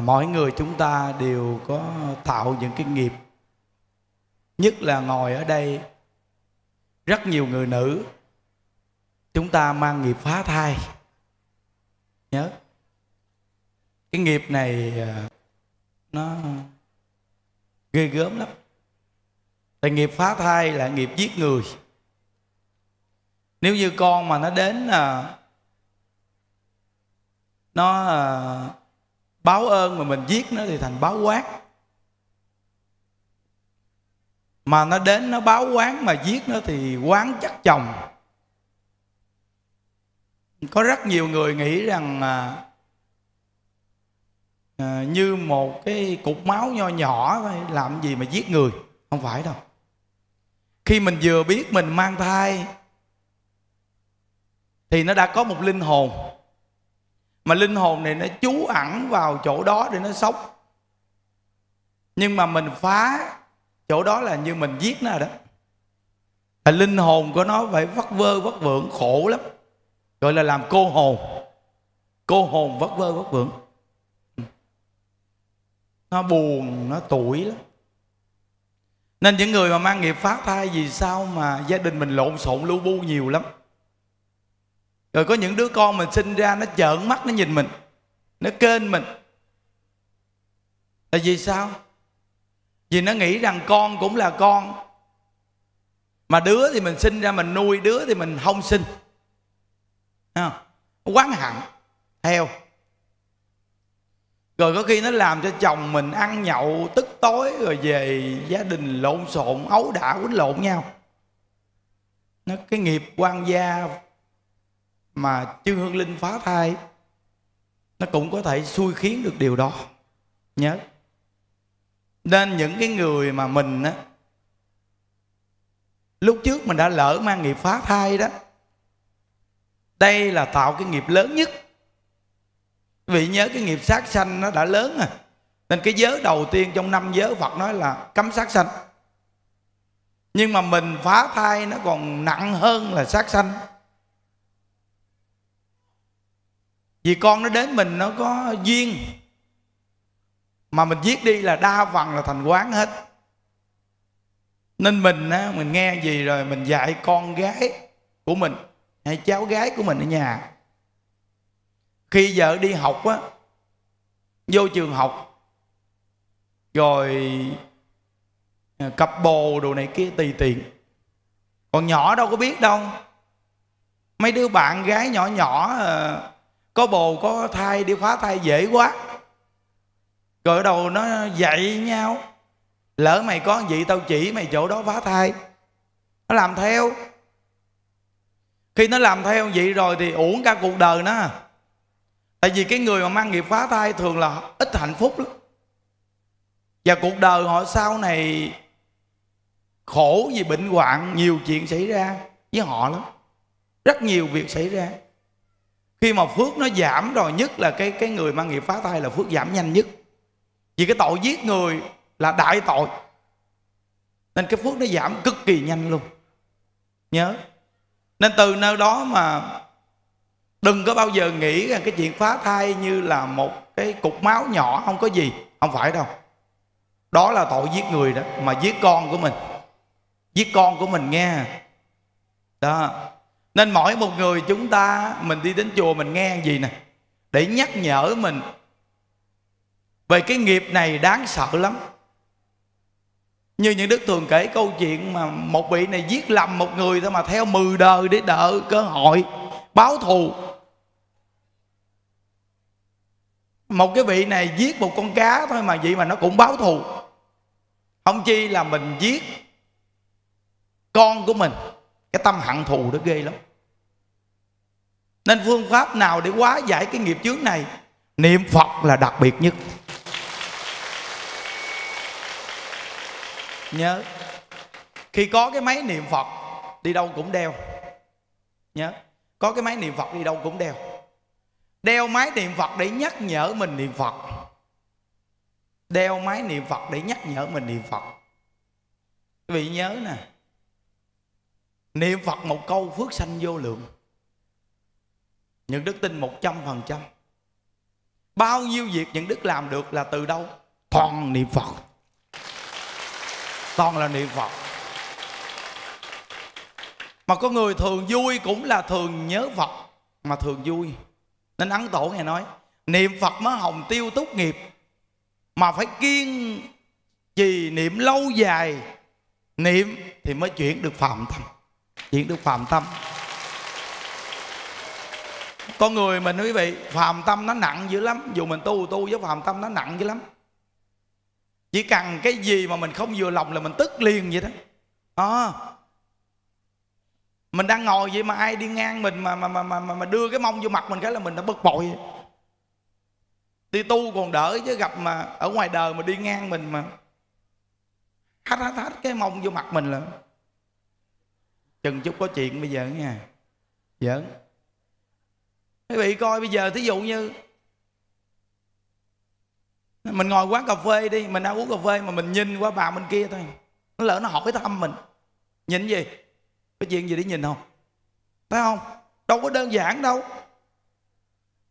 mỗi người chúng ta đều có tạo những cái nghiệp nhất là ngồi ở đây rất nhiều người nữ chúng ta mang nghiệp phá thai nhớ cái nghiệp này à, nó ghê gớm lắm tại nghiệp phá thai là nghiệp giết người nếu như con mà nó đến à, nó à, báo ơn mà mình giết nó thì thành báo quát mà nó đến nó báo quán mà giết nó thì quán chắc chồng có rất nhiều người nghĩ rằng à, à, như một cái cục máu nho nhỏ thôi làm gì mà giết người không phải đâu khi mình vừa biết mình mang thai thì nó đã có một linh hồn mà linh hồn này nó trú ẩn vào chỗ đó để nó sống nhưng mà mình phá chỗ đó là như mình giết nó đó là linh hồn của nó phải vất vơ vất vưởng khổ lắm gọi là làm cô hồn cô hồn vất vơ vất vưởng nó buồn nó tủi lắm nên những người mà mang nghiệp phá thai vì sao mà gia đình mình lộn xộn lu bu nhiều lắm rồi có những đứa con mình sinh ra nó trợn mắt nó nhìn mình nó kênh mình là vì sao vì nó nghĩ rằng con cũng là con mà đứa thì mình sinh ra mình nuôi đứa thì mình không sinh không? quán hẳn theo rồi có khi nó làm cho chồng mình ăn nhậu tức tối rồi về gia đình lộn xộn ấu đả quýnh lộn nhau nó cái nghiệp quan gia mà chư hương linh phá thai nó cũng có thể xui khiến được điều đó nhớ nên những cái người mà mình á lúc trước mình đã lỡ mang nghiệp phá thai đó đây là tạo cái nghiệp lớn nhất vì nhớ cái nghiệp sát sanh nó đã lớn à nên cái giới đầu tiên trong năm giới Phật nói là cấm sát sanh nhưng mà mình phá thai nó còn nặng hơn là sát sanh vì con nó đến mình nó có duyên mà mình viết đi là đa phần là thành quán hết nên mình á, mình nghe gì rồi mình dạy con gái của mình hay cháu gái của mình ở nhà khi vợ đi học á vô trường học rồi à, cặp bồ đồ này kia tùy tiện còn nhỏ đâu có biết đâu mấy đứa bạn gái nhỏ nhỏ à, có bồ có thai đi phá thai dễ quá rồi đầu nó dạy nhau lỡ mày có gì tao chỉ mày chỗ đó phá thai nó làm theo khi nó làm theo vậy rồi thì uổng cả cuộc đời nó tại vì cái người mà mang nghiệp phá thai thường là ít hạnh phúc lắm và cuộc đời họ sau này khổ vì bệnh hoạn nhiều chuyện xảy ra với họ lắm rất nhiều việc xảy ra khi mà phước nó giảm rồi nhất là cái cái người mang nghiệp phá thai là phước giảm nhanh nhất vì cái tội giết người là đại tội nên cái phước nó giảm cực kỳ nhanh luôn nhớ nên từ nơi đó mà đừng có bao giờ nghĩ rằng cái chuyện phá thai như là một cái cục máu nhỏ không có gì không phải đâu đó là tội giết người đó mà giết con của mình giết con của mình nghe đó nên mỗi một người chúng ta mình đi đến chùa mình nghe gì nè để nhắc nhở mình về cái nghiệp này đáng sợ lắm như những đức thường kể câu chuyện mà một vị này giết lầm một người thôi mà theo mười đời để đợi cơ hội báo thù một cái vị này giết một con cá thôi mà vậy mà nó cũng báo thù không chi là mình giết con của mình cái tâm hận thù đó ghê lắm nên phương pháp nào để hóa giải cái nghiệp chướng này niệm phật là đặc biệt nhất nhớ khi có cái máy niệm phật đi đâu cũng đeo nhớ có cái máy niệm phật đi đâu cũng đeo đeo máy niệm phật để nhắc nhở mình niệm phật đeo máy niệm phật để nhắc nhở mình niệm phật quý vị nhớ nè Niệm Phật một câu phước sanh vô lượng Những đức tin 100% Bao nhiêu việc những đức làm được là từ đâu? Toàn niệm Phật Toàn là niệm Phật Mà có người thường vui cũng là thường nhớ Phật Mà thường vui Nên Ấn Tổ nghe nói Niệm Phật mới hồng tiêu túc nghiệp Mà phải kiên trì niệm lâu dài Niệm thì mới chuyển được phạm tâm chuyện được phàm tâm con người mình quý vị phàm tâm nó nặng dữ lắm dù mình tu tu với phàm tâm nó nặng dữ lắm chỉ cần cái gì mà mình không vừa lòng là mình tức liền vậy đó à, mình đang ngồi vậy mà ai đi ngang mình mà mà mà mà, mà đưa cái mông vô mặt mình cái là mình đã bực bội vậy. đi tu còn đỡ chứ gặp mà ở ngoài đời mà đi ngang mình mà hách hách hách cái mông vô mặt mình là chừng chút có chuyện bây giờ nha giỡn quý vị coi bây giờ thí dụ như mình ngồi quán cà phê đi mình đang uống cà phê mà mình nhìn qua bà bên kia thôi nó lỡ nó hỏi thăm mình nhìn gì có chuyện gì để nhìn không thấy không đâu có đơn giản đâu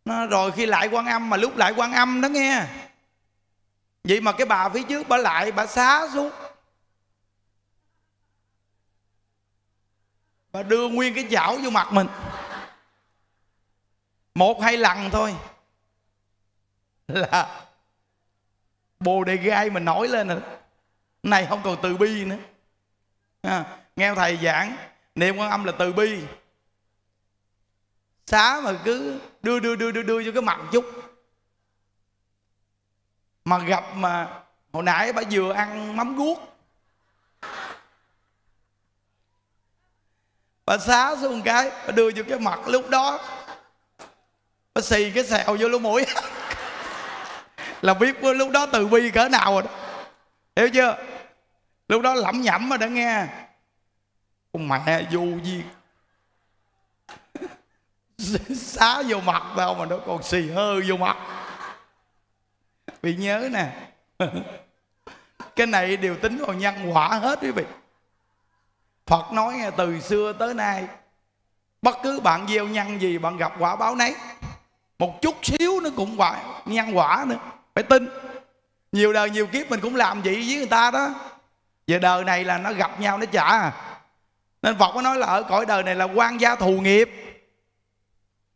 nó rồi khi lại quan âm mà lúc lại quan âm đó nghe vậy mà cái bà phía trước bà lại bà xá xuống và đưa nguyên cái chảo vô mặt mình một hai lần thôi là bồ đề gai mình nổi lên rồi này không còn từ bi nữa à, nghe thầy giảng niệm quan âm là từ bi xá mà cứ đưa đưa đưa đưa đưa cho cái mặt chút mà gặp mà hồi nãy bà vừa ăn mắm guốc bà xá xuống cái bà đưa vô cái mặt lúc đó bà xì cái sẹo vô lỗ mũi là biết lúc đó từ bi cỡ nào rồi đó hiểu chưa lúc đó lẩm nhẩm mà đã nghe con mẹ vô gì xá vô mặt tao mà nó còn xì hơ vô mặt bị nhớ nè cái này đều tính vào nhân quả hết quý vị Phật nói từ xưa tới nay Bất cứ bạn gieo nhân gì bạn gặp quả báo nấy Một chút xíu nó cũng quả, nhân quả nữa Phải tin Nhiều đời nhiều kiếp mình cũng làm vậy với người ta đó Về đời này là nó gặp nhau nó trả à. Nên Phật có nói là ở cõi đời này là quan gia thù nghiệp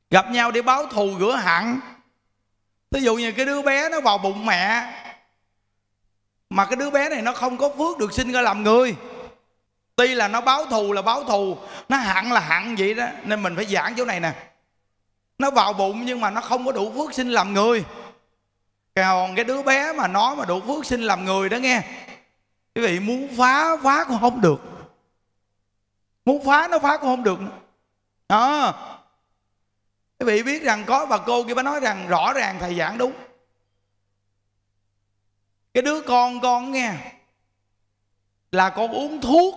Gặp nhau để báo thù rửa hận ví dụ như cái đứa bé nó vào bụng mẹ Mà cái đứa bé này nó không có phước được sinh ra làm người Tuy là nó báo thù là báo thù Nó hẳn là hẳn vậy đó Nên mình phải giảng chỗ này nè Nó vào bụng nhưng mà nó không có đủ phước sinh làm người Còn cái đứa bé mà nó mà đủ phước sinh làm người đó nghe Quý vị muốn phá phá cũng không được Muốn phá nó phá cũng không được Đó Quý vị biết rằng có bà cô kia bà nói rằng rõ ràng thầy giảng đúng Cái đứa con con nghe Là con uống thuốc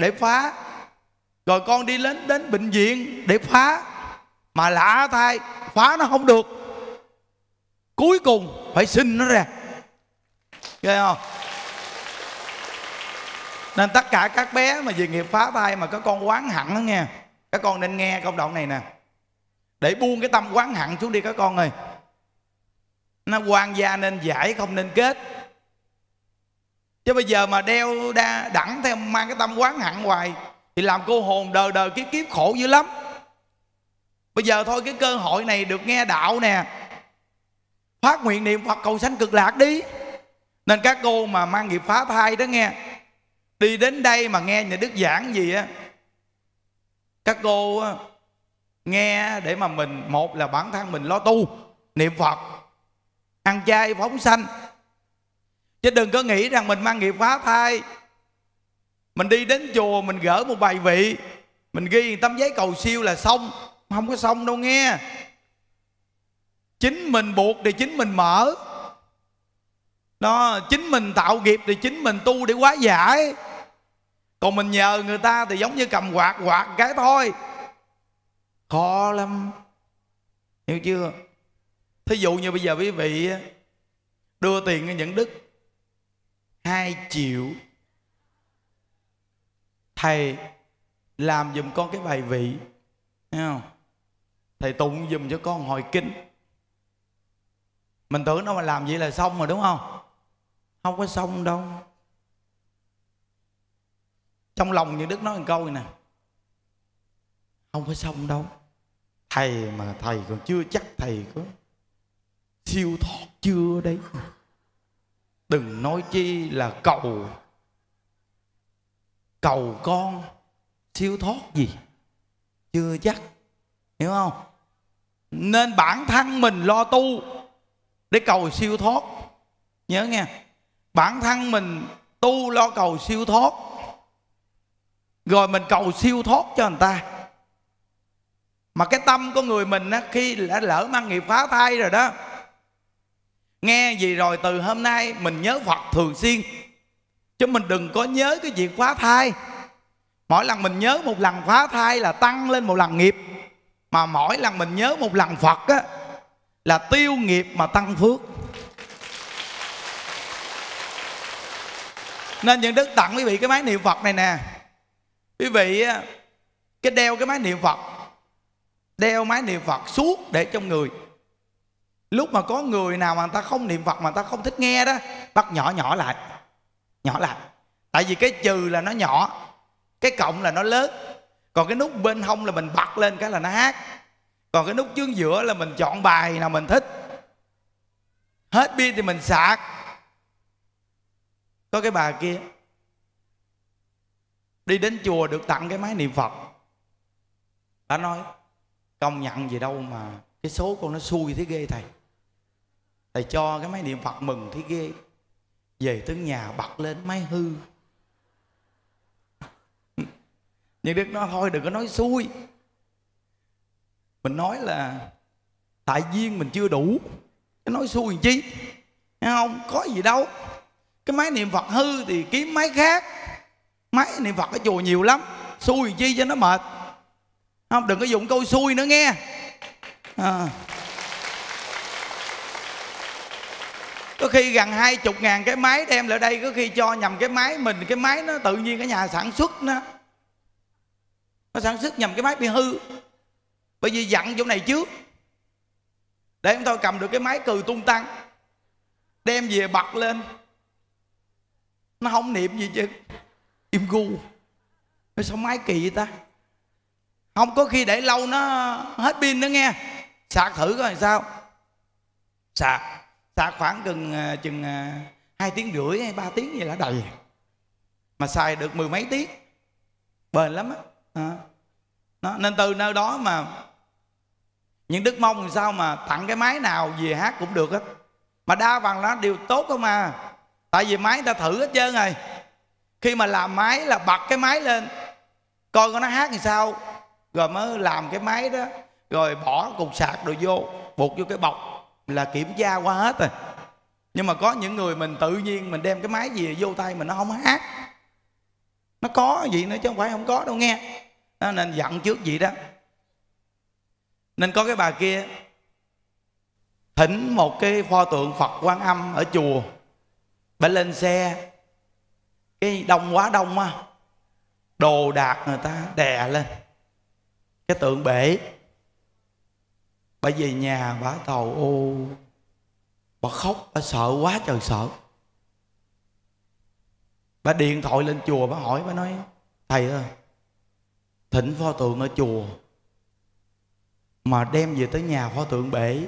để phá rồi con đi đến đến bệnh viện để phá mà lạ thay phá nó không được cuối cùng phải xin nó ra ghê không nên tất cả các bé mà về nghiệp phá thai mà các con quán hẳn đó nghe các con nên nghe công đoạn này nè để buông cái tâm quán hẳn xuống đi các con ơi nó quan gia nên giải không nên kết chứ bây giờ mà đeo đa đẳng theo mang cái tâm quán hẳn hoài thì làm cô hồn đời đời kiếp kiếp khổ dữ lắm bây giờ thôi cái cơ hội này được nghe đạo nè phát nguyện niệm phật cầu sanh cực lạc đi nên các cô mà mang nghiệp phá thai đó nghe đi đến đây mà nghe nhà đức giảng gì á các cô nghe để mà mình một là bản thân mình lo tu niệm phật ăn chay phóng sanh chứ đừng có nghĩ rằng mình mang nghiệp phá thai mình đi đến chùa mình gỡ một bài vị mình ghi tấm giấy cầu siêu là xong không có xong đâu nghe chính mình buộc thì chính mình mở đó chính mình tạo nghiệp thì chính mình tu để quá giải còn mình nhờ người ta thì giống như cầm quạt quạt cái thôi khó lắm hiểu chưa thí dụ như bây giờ quý vị đưa tiền cho những đức 2 triệu Thầy làm dùm con cái bài vị Thấy không? Thầy tụng dùm cho con hồi kinh Mình tưởng đâu mà làm vậy là xong rồi đúng không? Không có xong đâu Trong lòng như Đức nói một câu này nè Không có xong đâu Thầy mà thầy còn chưa chắc thầy có Siêu thoát chưa đấy đừng nói chi là cầu cầu con siêu thoát gì chưa chắc hiểu không nên bản thân mình lo tu để cầu siêu thoát nhớ nghe bản thân mình tu lo cầu siêu thoát rồi mình cầu siêu thoát cho người ta mà cái tâm của người mình á, khi đã lỡ mang nghiệp phá thai rồi đó nghe gì rồi từ hôm nay mình nhớ phật thường xuyên chứ mình đừng có nhớ cái việc phá thai mỗi lần mình nhớ một lần phá thai là tăng lên một lần nghiệp mà mỗi lần mình nhớ một lần phật á là tiêu nghiệp mà tăng phước nên những đức tặng quý vị cái máy niệm phật này nè quý vị cái đeo cái máy niệm phật đeo máy niệm phật suốt để trong người lúc mà có người nào mà người ta không niệm phật mà người ta không thích nghe đó bắt nhỏ nhỏ lại nhỏ lại tại vì cái trừ là nó nhỏ cái cộng là nó lớn còn cái nút bên hông là mình bật lên cái là nó hát còn cái nút chương giữa là mình chọn bài nào mình thích hết bia thì mình sạc có cái bà kia đi đến chùa được tặng cái máy niệm phật bà nói công nhận gì đâu mà cái số con nó xui thế ghê thầy thầy cho cái máy niệm phật mừng thấy ghê về tới nhà bật lên máy hư nhưng đức nói thôi đừng có nói xui mình nói là tại duyên mình chưa đủ cái nói xui làm chi Thấy không có gì đâu cái máy niệm phật hư thì kiếm máy khác máy niệm phật ở chùa nhiều lắm xui làm chi cho nó mệt không đừng có dùng câu xui nữa nghe à. có khi gần hai chục ngàn cái máy đem lại đây có khi cho nhầm cái máy mình cái máy nó tự nhiên cái nhà sản xuất nó nó sản xuất nhầm cái máy bị hư bởi vì dặn chỗ này trước để chúng tôi cầm được cái máy cừ tung tăng đem về bật lên nó không niệm gì chứ im gu nó sao máy kỳ vậy ta không có khi để lâu nó hết pin nữa nghe sạc thử coi sao sạc ta khoảng gần chừng à, à, hai tiếng rưỡi hay ba tiếng vậy là đầy mà xài được mười mấy tiếng bền lắm á à. nên từ nơi đó mà những đức mong sao mà tặng cái máy nào về hát cũng được á mà đa phần nó đều tốt không à tại vì máy ta thử hết trơn rồi khi mà làm máy là bật cái máy lên coi coi nó hát thì sao rồi mới làm cái máy đó rồi bỏ cục sạc rồi vô buộc vô cái bọc là kiểm tra qua hết rồi nhưng mà có những người mình tự nhiên mình đem cái máy gì vô tay mình nó không hát nó có gì nữa chứ không phải không có đâu nghe nên dặn trước vậy đó nên có cái bà kia thỉnh một cái pho tượng phật quan âm ở chùa bà lên xe cái đông quá đông á đồ đạc người ta đè lên cái tượng bể bà về nhà bà tàu ô bà khóc bà sợ quá trời sợ bà điện thoại lên chùa bà hỏi bà nói thầy ơi thỉnh pho tượng ở chùa mà đem về tới nhà pho tượng bể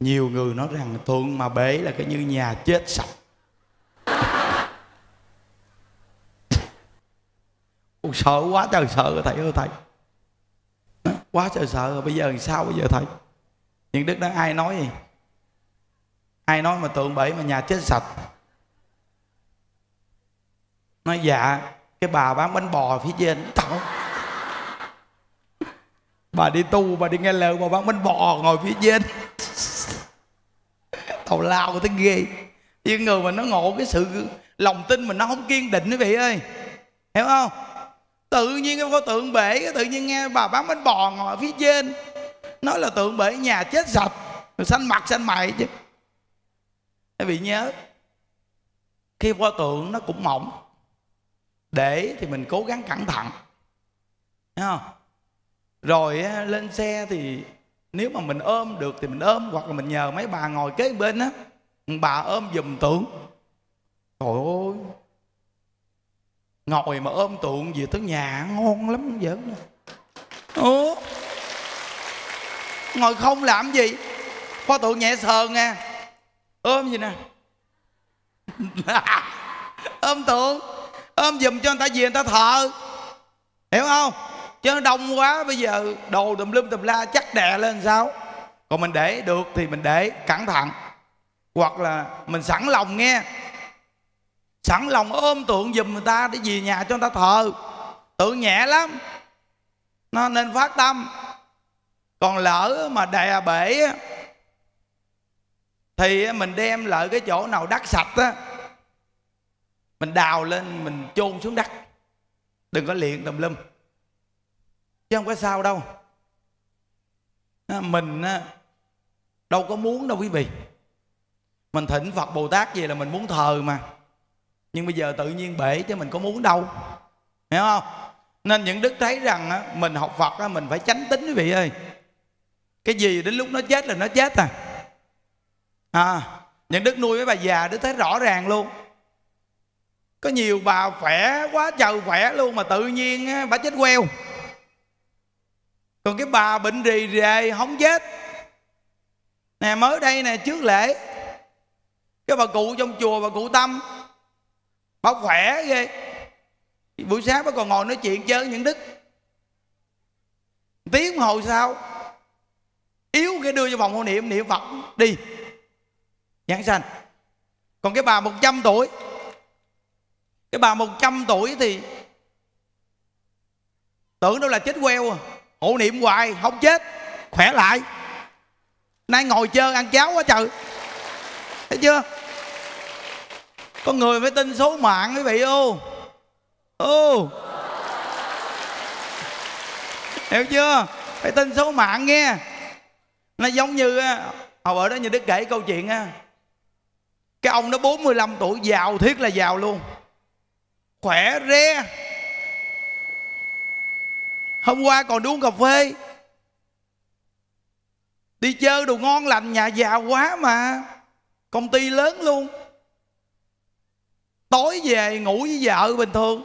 nhiều người nói rằng tượng mà bể là cái như nhà chết sạch Ôi, sợ quá trời sợ thầy ơi thầy quá trời sợ rồi bây giờ làm sao bây giờ thầy những đức đó ai nói gì ai nói mà tượng bậy mà nhà chết sạch nói dạ cái bà bán bánh bò phía trên thảo bà đi tu bà đi nghe lời bà bán bánh bò ngồi phía trên tàu lao tới ghê những người mà nó ngộ cái sự lòng tin mà nó không kiên định quý vị ơi hiểu không tự nhiên cái pho tượng bể tự nhiên nghe bà bán bánh bò ngồi phía trên nói là tượng bể nhà chết sạch rồi xanh mặt xanh mày chứ các vị nhớ khi pho tượng nó cũng mỏng để thì mình cố gắng cẩn thận Thấy không? rồi lên xe thì nếu mà mình ôm được thì mình ôm hoặc là mình nhờ mấy bà ngồi kế bên á bà ôm dùm tượng trời ơi ngồi mà ôm tượng về tới nhà ngon lắm giỡn đâu ủa ngồi không làm gì pho tượng nhẹ sờn nha ôm gì nè ôm tượng ôm giùm cho người ta về người ta thợ hiểu không chứ đông quá bây giờ đồ tùm lum tùm la chắc đè lên sao còn mình để được thì mình để cẩn thận hoặc là mình sẵn lòng nghe sẵn lòng ôm tượng giùm người ta để về nhà cho người ta thờ tượng nhẹ lắm nó nên phát tâm còn lỡ mà đè bể thì mình đem lại cái chỗ nào đất sạch á mình đào lên mình chôn xuống đất đừng có liện tùm lum chứ không có sao đâu mình đâu có muốn đâu quý vị mình thỉnh phật bồ tát về là mình muốn thờ mà nhưng bây giờ tự nhiên bể chứ mình có muốn đâu hiểu không nên những đức thấy rằng á, mình học phật á, mình phải tránh tính quý vị ơi cái gì đến lúc nó chết là nó chết à à những đức nuôi với bà già đức thấy rõ ràng luôn có nhiều bà khỏe quá trời khỏe luôn mà tự nhiên á, bà chết queo còn cái bà bệnh rì rề không chết nè mới đây nè trước lễ cái bà cụ trong chùa bà cụ tâm bóc khỏe ghê buổi sáng mới còn ngồi nói chuyện chơi những đức tiếng hồi sau yếu cái đưa cho phòng hộ niệm niệm phật đi nhãn sanh còn cái bà 100 tuổi cái bà 100 tuổi thì tưởng đâu là chết queo à hộ niệm hoài không chết khỏe lại nay ngồi chơi ăn cháo quá trời thấy chưa con người phải tin số mạng quý vị ô ô hiểu chưa phải tin số mạng nghe nó giống như hồi ở đó như đức kể câu chuyện á cái ông đó 45 tuổi giàu thiết là giàu luôn khỏe re hôm qua còn đi uống cà phê đi chơi đồ ngon lành nhà giàu quá mà công ty lớn luôn tối về ngủ với vợ bình thường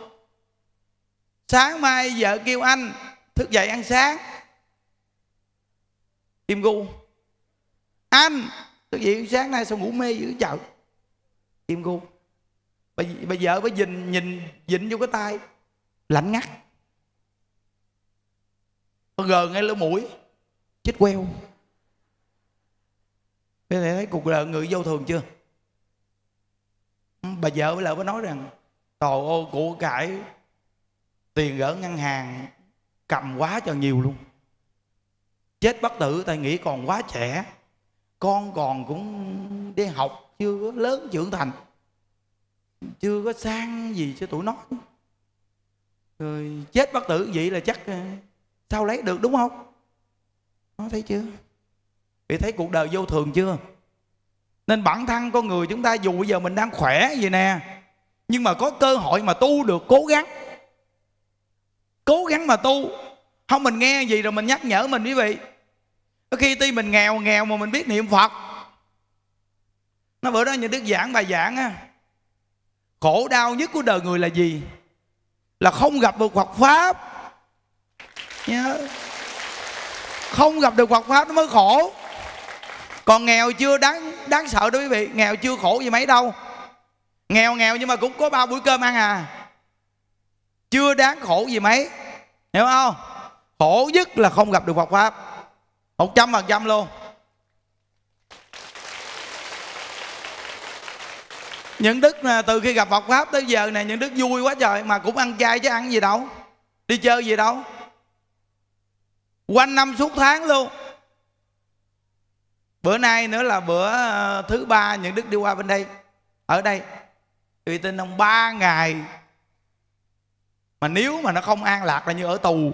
sáng mai vợ kêu anh thức dậy ăn sáng kim gu anh thức dậy sáng nay sao ngủ mê dữ vợ kim gu bà, bà vợ bà nhìn nhìn dịnh vô cái tay lạnh ngắt nó gờ ngay lỗ mũi chết queo bây giờ thấy cuộc đời người vô thường chưa bà vợ với lại bà nói rằng tàu ô của cải tiền gỡ ngân hàng cầm quá cho nhiều luôn chết bất tử tại nghĩ còn quá trẻ con còn cũng đi học chưa có lớn trưởng thành chưa có sang gì cho tụi nó rồi chết bất tử vậy là chắc ờ, sao lấy được đúng không nó thấy chưa bị thấy cuộc đời vô thường chưa nên bản thân con người chúng ta dù bây giờ mình đang khỏe vậy nè Nhưng mà có cơ hội mà tu được cố gắng Cố gắng mà tu Không mình nghe gì rồi mình nhắc nhở mình quý vị Có khi tuy mình nghèo nghèo mà mình biết niệm Phật Nó bữa đó những đức giảng bài giảng á Khổ đau nhất của đời người là gì? Là không gặp được Phật Pháp Nhớ Không gặp được Phật Pháp nó mới khổ còn nghèo chưa đáng đáng sợ đó quý vị nghèo chưa khổ gì mấy đâu nghèo nghèo nhưng mà cũng có ba buổi cơm ăn à chưa đáng khổ gì mấy hiểu không khổ nhất là không gặp được Phật pháp một trăm phần trăm luôn những đức à, từ khi gặp Phật pháp tới giờ này những đức vui quá trời mà cũng ăn chay chứ ăn gì đâu đi chơi gì đâu quanh năm suốt tháng luôn bữa nay nữa là bữa ờ, thứ ba những đức đi qua bên đây ở đây uy tín ông ba ngày mà nếu mà nó không an lạc là như ở tù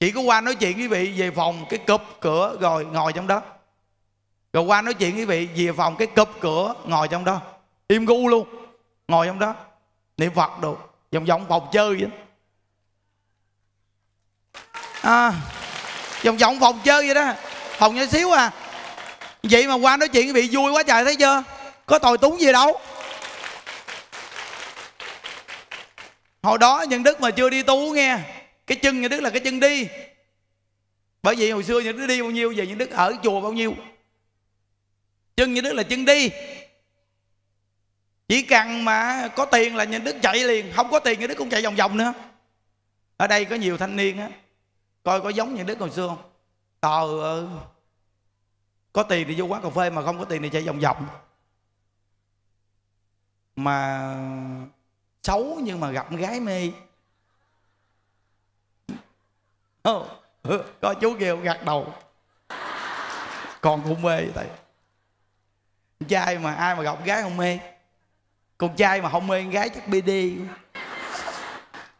chỉ có qua nói chuyện quý vị về phòng cái cụp cửa rồi ngồi trong đó rồi qua nói chuyện quý vị về phòng cái cụp cửa ngồi trong đó im gu luôn ngồi trong đó niệm phật đồ vòng vòng phòng chơi vậy à, vòng vòng phòng chơi vậy đó hồng nhỏ xíu à vậy mà qua nói chuyện bị vui quá trời thấy chưa có tồi túng gì đâu hồi đó nhân đức mà chưa đi tu nghe cái chân nhân đức là cái chân đi bởi vì hồi xưa nhân đức đi bao nhiêu giờ nhân đức ở chùa bao nhiêu chân nhân đức là chân đi chỉ cần mà có tiền là nhân đức chạy liền không có tiền nhân đức cũng chạy vòng vòng nữa ở đây có nhiều thanh niên á coi có giống nhân đức hồi xưa không ờ ừ. có tiền thì vô quán cà phê mà không có tiền thì chạy vòng vòng mà xấu nhưng mà gặp gái mê oh, có chú kêu gạt đầu còn cũng mê vậy con trai mà ai mà gặp gái không mê con trai mà không mê con gái chắc đi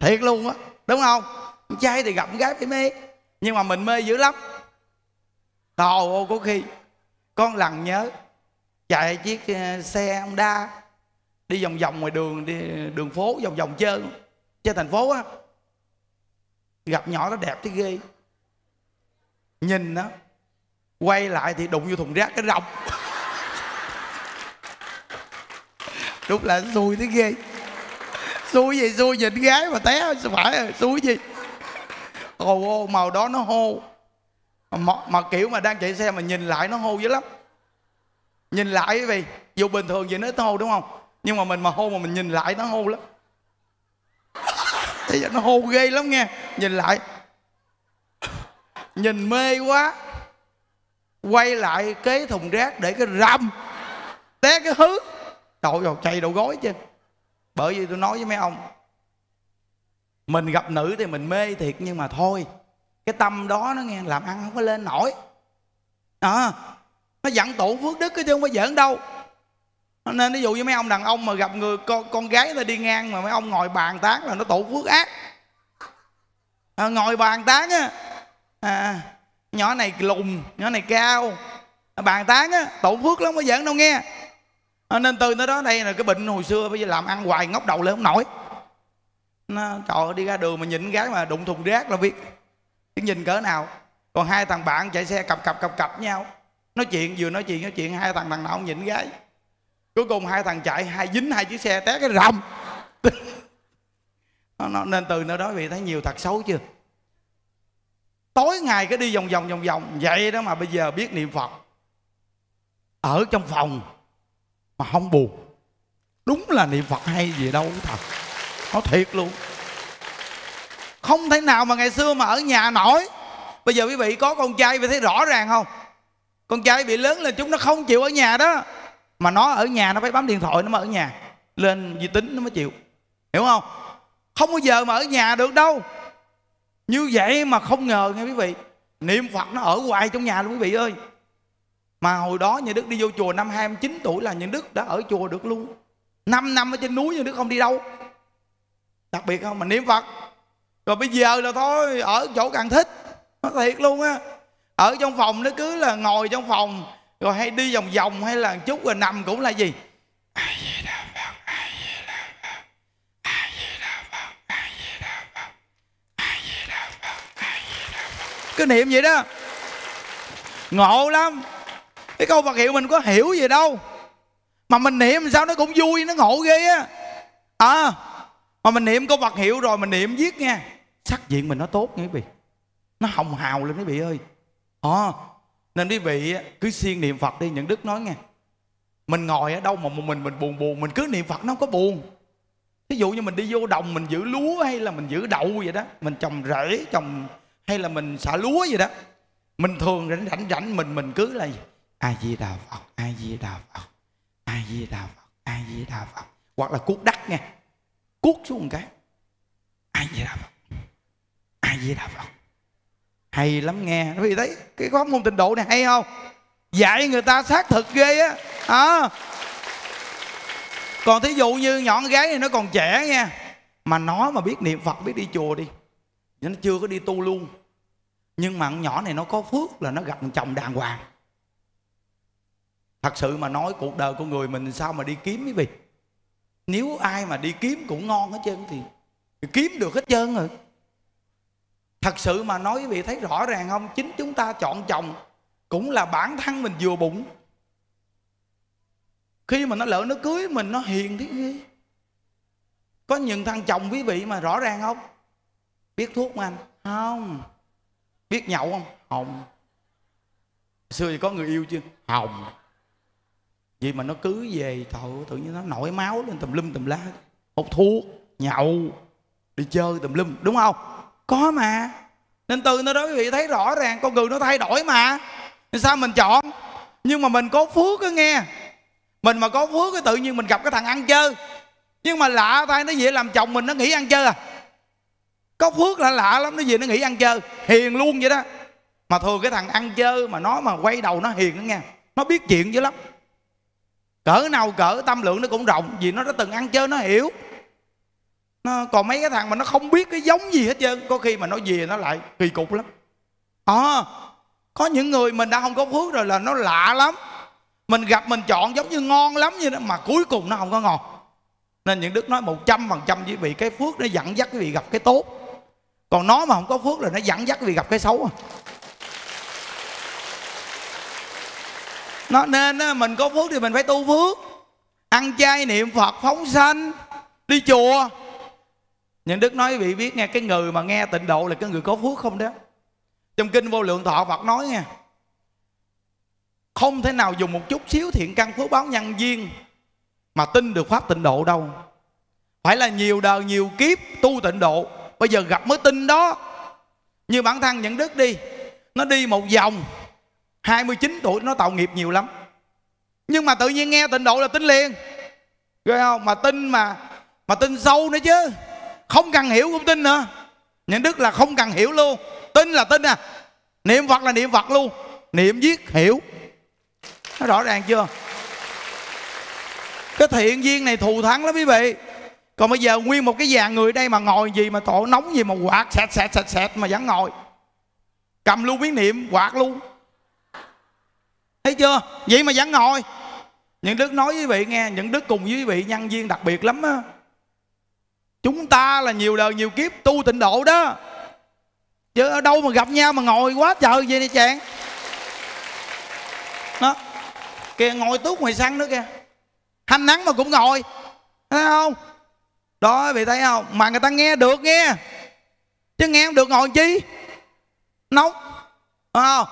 thiệt luôn á đúng không con trai thì gặp gái phải mê nhưng mà mình mê dữ lắm tàu ô có khi con lần nhớ chạy chiếc ờ, xe Honda đi vòng vòng ngoài đường đi đường phố vòng vòng chơi chơi thành phố á gặp nhỏ nó đẹp thế ghê nhìn nó quay lại thì đụng vô thùng rác cái rồng đúng là xui thế ghê xui gì xui nhìn gái mà té phải rồi xui gì hồ ô màu đó nó hô mà, mà kiểu mà đang chạy xe mà nhìn lại nó hô dữ lắm nhìn lại vì dù bình thường gì nó hô đúng không nhưng mà mình mà hô mà mình nhìn lại nó hô lắm thì nó hô ghê lắm nghe nhìn lại nhìn mê quá quay lại kế thùng rác để cái rầm té cái hứ trời vào chạy đầu gói chứ bởi vì tôi nói với mấy ông mình gặp nữ thì mình mê thiệt nhưng mà thôi cái tâm đó nó nghe làm ăn không có lên nổi à, nó dặn tụ phước đức chứ không có giỡn đâu nên ví dụ như mấy ông đàn ông mà gặp người con con gái ta đi ngang mà mấy ông ngồi bàn tán là nó tụ phước ác à, ngồi bàn tán á à, nhỏ này lùn nhỏ này cao à, bàn tán á tụ phước lắm có giỡn đâu nghe à, nên từ nó đó đây là cái bệnh hồi xưa bây giờ làm ăn hoài ngóc đầu lên không nổi nó, trời đi ra đường mà nhìn gái mà đụng thùng rác là biết tiếng nhìn cỡ nào còn hai thằng bạn chạy xe cặp cặp cặp cặp nhau nói chuyện vừa nói chuyện nói chuyện hai thằng thằng nào không nhìn gái cuối cùng hai thằng chạy hai dính hai chiếc xe té cái rầm nên từ nơi đó vì thấy nhiều thật xấu chưa tối ngày cứ đi vòng vòng vòng vòng vậy đó mà bây giờ biết niệm phật ở trong phòng mà không buồn đúng là niệm phật hay gì đâu thật nó thiệt luôn không thể nào mà ngày xưa mà ở nhà nổi bây giờ quý vị có con trai quý thấy rõ ràng không con trai bị lớn lên chúng nó không chịu ở nhà đó mà nó ở nhà nó phải bấm điện thoại nó mới ở nhà lên di tính nó mới chịu hiểu không không bao giờ mà ở nhà được đâu như vậy mà không ngờ nghe quý vị niệm phật nó ở hoài trong nhà luôn quý vị ơi mà hồi đó nhà đức đi vô chùa năm 29 tuổi là nhà đức đã ở chùa được luôn 5 năm ở trên núi nhà đức không đi đâu đặc biệt không mà niệm phật rồi bây giờ là thôi ở chỗ càng thích nó thiệt luôn á ở trong phòng nó cứ là ngồi trong phòng rồi hay đi vòng vòng hay là chút rồi nằm cũng là gì cái niệm vậy đó ngộ lắm cái câu Phật hiệu mình có hiểu gì đâu mà mình niệm sao nó cũng vui nó ngộ ghê á à mà mình niệm có Phật hiệu rồi mình niệm viết nha sắc diện mình nó tốt nha quý vị nó hồng hào lên quý vị ơi à, nên quý vị cứ siêng niệm phật đi những đức nói nghe mình ngồi ở đâu mà một mình mình buồn buồn mình cứ niệm phật nó không có buồn ví dụ như mình đi vô đồng mình giữ lúa hay là mình giữ đậu vậy đó mình trồng rễ trồng hay là mình xả lúa vậy đó mình thường rảnh rảnh rảnh mình mình cứ là a di đà phật a di đà phật a di đà phật a di đà phật hoặc là cuốc đất nghe cuốc xuống một cái a di đà phật di đà phật hay lắm nghe quý vị thấy cái pháp môn tình độ này hay không dạy người ta xác thực ghê á à. còn thí dụ như nhọn gái này nó còn trẻ nha mà nó mà biết niệm phật biết đi chùa đi nó chưa có đi tu luôn nhưng mà con nhỏ này nó có phước là nó gặp chồng đàng hoàng thật sự mà nói cuộc đời của người mình sao mà đi kiếm quý vị nếu ai mà đi kiếm cũng ngon hết trơn thì, thì kiếm được hết trơn rồi thật sự mà nói quý vị thấy rõ ràng không chính chúng ta chọn chồng cũng là bản thân mình vừa bụng khi mà nó lỡ nó cưới mình nó hiền thế ghê có những thằng chồng quý vị mà rõ ràng không biết thuốc không anh không biết nhậu không hồng xưa thì có người yêu chưa hồng vì mà nó cứ về thợ tự nhiên nó nổi máu lên tùm lum tùm lá hút thuốc nhậu đi chơi tùm lum đúng không có mà nên từ nó đó quý vị thấy rõ ràng con người nó thay đổi mà sao mình chọn nhưng mà mình có phước á nghe mình mà có phước cái tự nhiên mình gặp cái thằng ăn chơi nhưng mà lạ tay nó về làm chồng mình nó nghĩ ăn chơi à có phước là lạ lắm nó về nó nghĩ ăn chơi hiền luôn vậy đó mà thường cái thằng ăn chơi mà nó mà quay đầu nó hiền đó nghe nó biết chuyện dữ lắm cỡ nào cỡ tâm lượng nó cũng rộng vì nó đã từng ăn chơi nó hiểu nó còn mấy cái thằng mà nó không biết cái giống gì hết trơn có khi mà nó về nó lại kỳ cục lắm à, có những người mình đã không có phước rồi là nó lạ lắm mình gặp mình chọn giống như ngon lắm như đó mà cuối cùng nó không có ngon nên những đức nói một trăm phần trăm quý vị cái phước nó dẫn dắt quý vị gặp cái tốt còn nó mà không có phước là nó dẫn dắt quý vị gặp cái xấu à. nó nên mình có phước thì mình phải tu phước ăn chay niệm phật phóng sanh đi chùa những đức nói quý vị biết nghe cái người mà nghe tịnh độ là cái người có phước không đó trong kinh vô lượng thọ phật nói nghe không thể nào dùng một chút xíu thiện căn phước báo nhân duyên mà tin được pháp tịnh độ đâu phải là nhiều đời nhiều kiếp tu tịnh độ bây giờ gặp mới tin đó như bản thân những đức đi nó đi một vòng 29 tuổi nó tạo nghiệp nhiều lắm nhưng mà tự nhiên nghe tịnh độ là tin liền rồi không mà tin mà mà tin sâu nữa chứ không cần hiểu cũng tin nữa những đức là không cần hiểu luôn tin là tin à niệm phật là niệm phật luôn niệm giết hiểu nó rõ ràng chưa cái thiện duyên này thù thắng lắm quý vị còn bây giờ nguyên một cái dàn người đây mà ngồi gì mà tổ nóng gì mà quạt sẹt sẹt sẹt sẹt mà vẫn ngồi cầm luôn miếng niệm quạt luôn thấy chưa vậy mà vẫn ngồi những đức nói với quý vị nghe những đức cùng với quý vị nhân viên đặc biệt lắm á chúng ta là nhiều đời nhiều kiếp tu tịnh độ đó chứ ở đâu mà gặp nhau mà ngồi quá trời vậy nè chàng đó kìa ngồi tuốt ngoài sân nữa kìa hanh nắng mà cũng ngồi thấy không đó bị thấy không mà người ta nghe được nghe chứ nghe không được ngồi chi nóng không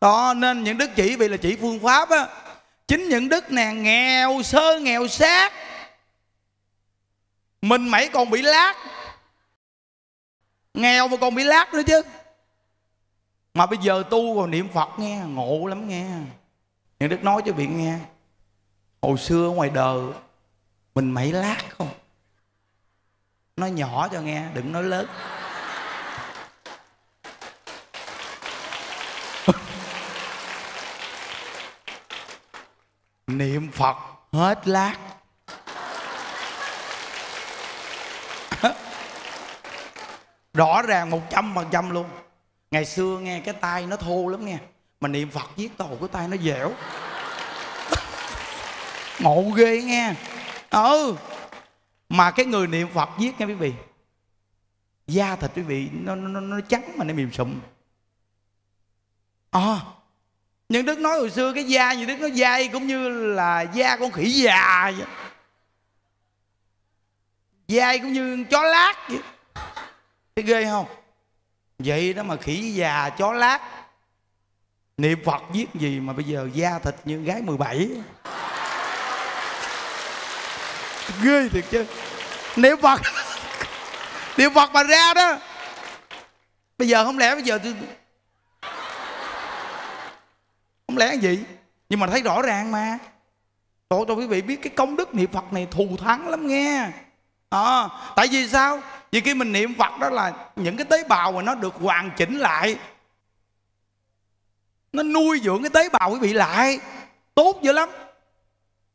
đó nên những đức chỉ vì là chỉ phương pháp á chính những đức nè nghèo sơ nghèo sát mình mẩy còn bị lát nghèo mà còn bị lát nữa chứ mà bây giờ tu còn niệm phật nghe ngộ lắm nghe những đức nói cho biện nghe hồi xưa ngoài đời mình mẩy lát không nói nhỏ cho nghe đừng nói lớn niệm phật hết lát rõ ràng một trăm phần trăm luôn ngày xưa nghe cái tay nó thô lắm nghe mà niệm phật viết tàu cái tay nó dẻo ngộ ghê nghe ừ mà cái người niệm phật viết nghe quý vị da thịt quý vị nó nó, nó trắng mà nó mềm sụm ờ à, nhưng đức nói hồi xưa cái da như đức nó dai cũng như là da con khỉ già vậy dai cũng như chó lát vậy thấy ghê không vậy đó mà khỉ già chó lát niệm phật giết gì mà bây giờ da thịt như gái 17 ghê thiệt chứ niệm phật niệm phật mà ra đó bây giờ không lẽ bây giờ tôi không lẽ gì nhưng mà thấy rõ ràng mà Tội cho quý vị biết cái công đức niệm Phật này thù thắng lắm nghe à, Tại vì sao vì khi mình niệm phật đó là những cái tế bào mà nó được hoàn chỉnh lại nó nuôi dưỡng cái tế bào quý vị lại tốt dữ lắm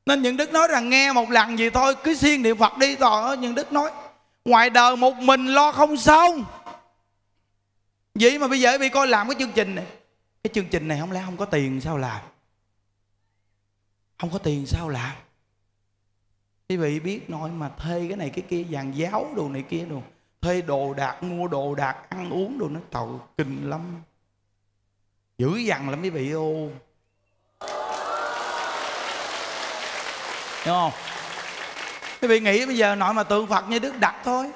nên những đức nói rằng nghe một lần gì thôi cứ siêng niệm phật đi rồi những đức nói ngoài đời một mình lo không xong vậy mà bây giờ bị coi làm cái chương trình này cái chương trình này không lẽ không có tiền sao làm không có tiền sao làm quý vị biết nói mà thuê cái này cái kia dàn giáo đồ này kia đồ thuê đồ đạc mua đồ đạc ăn uống đồ nó tội kinh lắm dữ dằn lắm quý vị ô hiểu không quý vị nghĩ bây giờ nội mà tượng phật như đức đặt thôi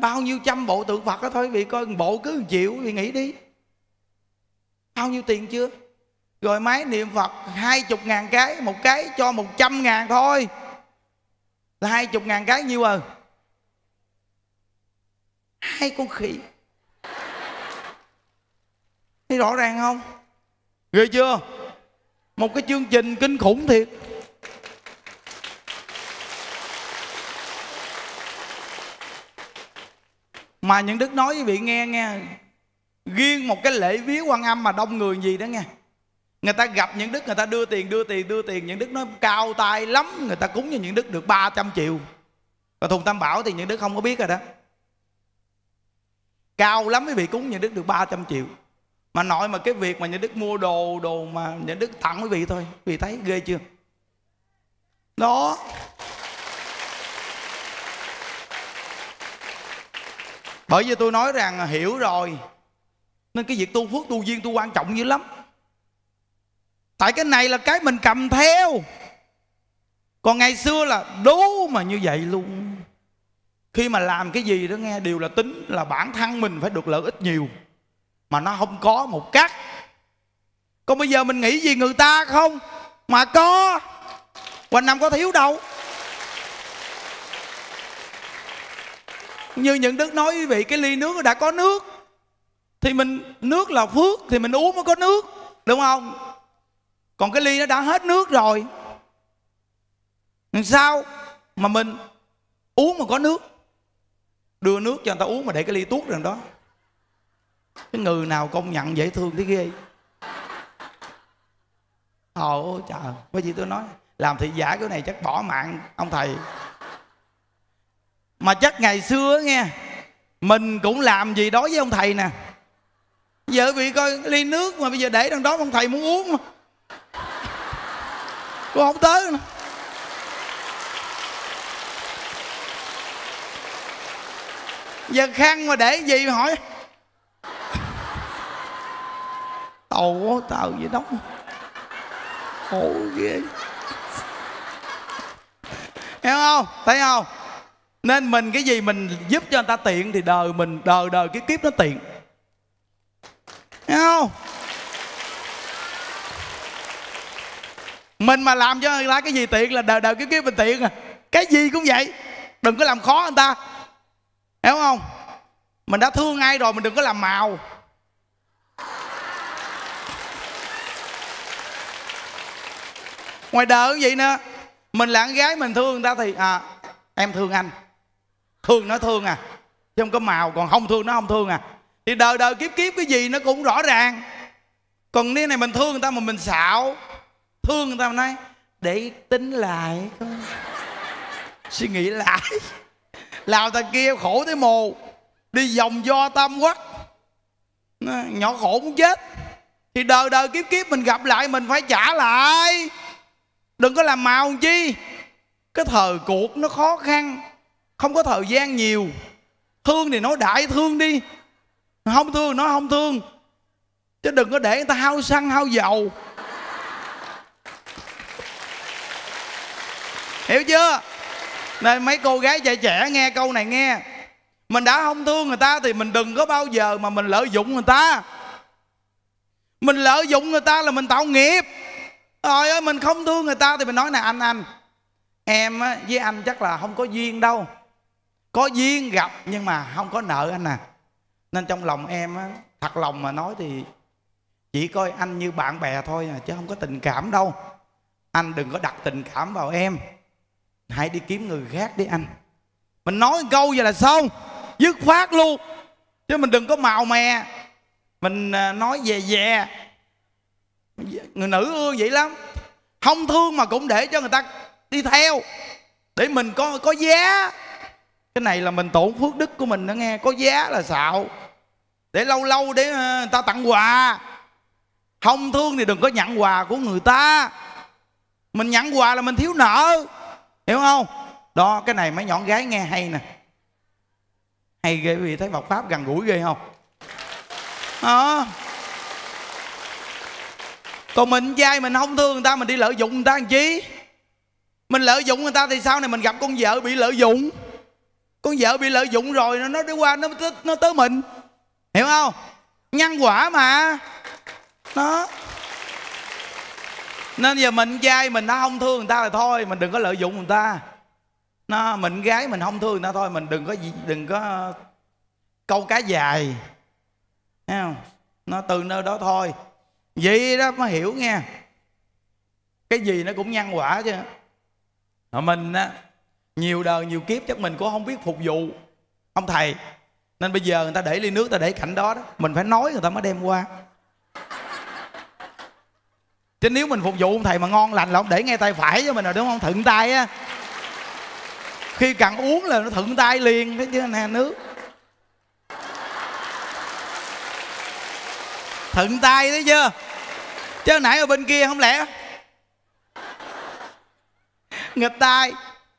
bao nhiêu trăm bộ tượng phật đó thôi quý vị coi bộ cứ chịu quý vị nghĩ đi bao nhiêu tiền chưa rồi máy niệm phật hai chục ngàn cái một cái cho một trăm ngàn thôi là hai chục ngàn cái nhiêu à hai con khỉ thấy rõ ràng không ghê chưa một cái chương trình kinh khủng thiệt mà những đức nói với vị nghe nghe riêng một cái lễ viếng quan âm mà đông người gì đó nghe Người ta gặp những đức người ta đưa tiền đưa tiền đưa tiền Những đức nó cao tay lắm Người ta cúng cho những đức được 300 triệu và Thùng Tam Bảo thì những đức không có biết rồi đó Cao lắm mới bị cúng những đức được 300 triệu Mà nội mà cái việc mà những đức mua đồ Đồ mà những đức tặng quý vị thôi Quý vị thấy ghê chưa Đó Bởi vì tôi nói rằng hiểu rồi Nên cái việc tu phước tu duyên tu quan trọng dữ lắm tại cái này là cái mình cầm theo còn ngày xưa là đố mà như vậy luôn khi mà làm cái gì đó nghe đều là tính là bản thân mình phải được lợi ích nhiều mà nó không có một cắt còn bây giờ mình nghĩ gì người ta không mà có quanh năm có thiếu đâu như những đức nói quý vị cái ly nước đã có nước thì mình nước là phước thì mình uống mới có nước đúng không còn cái ly nó đã hết nước rồi sao mà mình uống mà có nước đưa nước cho người ta uống mà để cái ly tuốt rồi đó cái người nào công nhận dễ thương thế ghê ôi trời bởi gì tôi nói làm thị giả cái này chắc bỏ mạng ông thầy mà chắc ngày xưa nghe mình cũng làm gì đối với ông thầy nè giờ vì coi ly nước mà bây giờ để đằng đó ông thầy muốn uống mà cô không tới nữa. giờ khăn mà để gì mà hỏi tàu quá tàu gì đó khổ ghê hiểu không thấy không nên mình cái gì mình giúp cho người ta tiện thì đời mình đời đời cái kiếp nó tiện hiểu không mình mà làm cho người ta cái gì tiện là đời đời cái kiếp mình tiện à cái gì cũng vậy đừng có làm khó người ta hiểu không mình đã thương ai rồi mình đừng có làm màu ngoài đời vậy nữa mình là con gái mình thương người ta thì à em thương anh thương nó thương à chứ không có màu còn không thương nó không thương à thì đời đời kiếp kiếp cái gì nó cũng rõ ràng còn nếu này mình thương người ta mà mình xạo thương người ta mà nói để tính lại coi suy nghĩ lại làm ta kia khổ tới mồ đi vòng do tam quắc nhỏ khổ muốn chết thì đời đời kiếp kiếp mình gặp lại mình phải trả lại đừng có làm màu chi cái thời cuộc nó khó khăn không có thời gian nhiều thương thì nói đại thương đi không thương nói không thương chứ đừng có để người ta hao xăng hao dầu hiểu chưa nên mấy cô gái trẻ trẻ nghe câu này nghe mình đã không thương người ta thì mình đừng có bao giờ mà mình lợi dụng người ta mình lợi dụng người ta là mình tạo nghiệp trời ơi mình không thương người ta thì mình nói nè anh anh em với anh chắc là không có duyên đâu có duyên gặp nhưng mà không có nợ anh à nên trong lòng em á, thật lòng mà nói thì chỉ coi anh như bạn bè thôi à, chứ không có tình cảm đâu anh đừng có đặt tình cảm vào em hãy đi kiếm người khác đi anh mình nói câu vậy là xong dứt khoát luôn chứ mình đừng có màu mè mình à, nói về về người nữ ưa vậy lắm không thương mà cũng để cho người ta đi theo để mình có có giá cái này là mình tổn phước đức của mình đó nghe có giá là xạo để lâu lâu để à, người ta tặng quà không thương thì đừng có nhận quà của người ta mình nhận quà là mình thiếu nợ hiểu không đó cái này mấy nhọn gái nghe hay nè hay ghê vì thấy Phật pháp gần gũi ghê không đó còn mình trai mình không thương người ta mình đi lợi dụng người ta làm chí, mình lợi dụng người ta thì sau này mình gặp con vợ bị lợi dụng con vợ bị lợi dụng rồi nó đi qua nó tới, nó tới mình hiểu không nhân quả mà nó nên giờ mình trai mình nó không thương người ta là thôi mình đừng có lợi dụng người ta nó mình gái mình không thương người ta thôi mình đừng có đừng có câu cá dài Thấy không? nó từ nơi đó thôi vậy đó mới hiểu nghe cái gì nó cũng nhân quả chứ mà mình á nhiều đời nhiều kiếp chắc mình cũng không biết phục vụ ông thầy nên bây giờ người ta để ly nước ta để cạnh đó đó mình phải nói người ta mới đem qua chứ nếu mình phục vụ ông thầy mà ngon lành là ông để ngay tay phải cho mình rồi đúng không thượng tay á khi cần uống là nó thuận tay liền thế chứ nè nước thuận tay thấy chưa chứ nãy ở bên kia không lẽ nghịch tay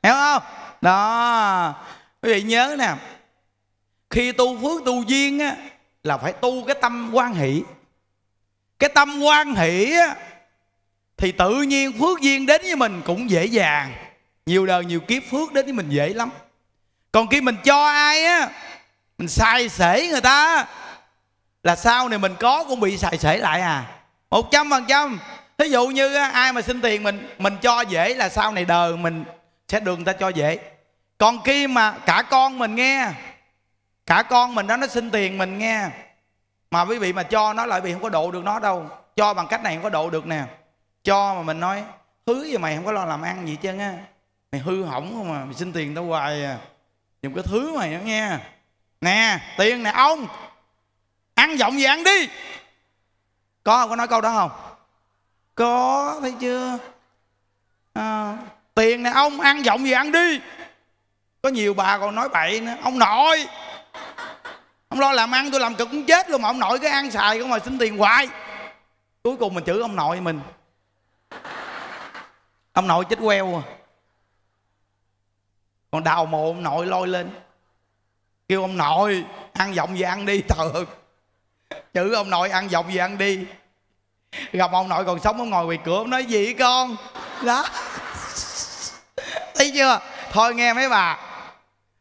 hiểu không đó quý vị nhớ nè khi tu phước tu duyên á là phải tu cái tâm quan hỷ cái tâm quan hỷ á thì tự nhiên phước duyên đến với mình cũng dễ dàng nhiều đời nhiều kiếp phước đến với mình dễ lắm còn khi mình cho ai á mình sai sể người ta là sau này mình có cũng bị xài sể lại à một trăm phần trăm thí dụ như ai mà xin tiền mình mình cho dễ là sau này đời mình sẽ được người ta cho dễ còn khi mà cả con mình nghe cả con mình đó nó xin tiền mình nghe mà quý vị mà cho nó lại vì không có độ được nó đâu cho bằng cách này không có độ được nè cho mà mình nói hứa với mày không có lo làm ăn gì chứ á mày hư hỏng không mà mày xin tiền tao hoài à đừng có thứ mày đó nghe nè tiền nè ông ăn giọng gì ăn đi có không có nói câu đó không có thấy chưa à, tiền nè ông ăn giọng gì ăn đi có nhiều bà còn nói bậy nữa ông nội ông lo làm ăn tôi làm cực cũng chết luôn mà ông nội cái ăn xài không mà xin tiền hoài cuối cùng mình chửi ông nội mình ông nội chết queo à còn đào mộ ông nội lôi lên kêu ông nội ăn giọng gì ăn đi thờ chữ ông nội ăn giọng gì ăn đi gặp ông nội còn sống ông ngồi ngoài cửa ông nói gì con đó thấy chưa thôi nghe mấy bà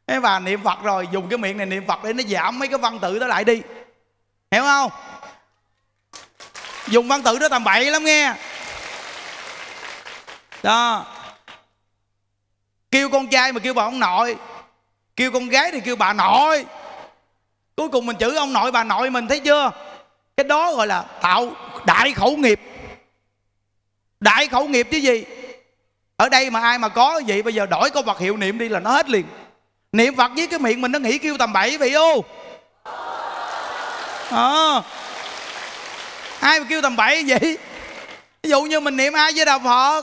mấy bà niệm phật rồi dùng cái miệng này niệm phật để nó giảm mấy cái văn tự đó lại đi hiểu không dùng văn tự đó tầm bậy lắm nghe đó kêu con trai mà kêu bà ông nội kêu con gái thì kêu bà nội cuối cùng mình chữ ông nội bà nội mình thấy chưa cái đó gọi là tạo đại khẩu nghiệp đại khẩu nghiệp chứ gì ở đây mà ai mà có vậy bây giờ đổi câu vật hiệu niệm đi là nó hết liền niệm phật với cái miệng mình nó nghĩ kêu tầm bậy vậy ô ờ à, ai mà kêu tầm bậy vậy ví dụ như mình niệm ai với đạo phật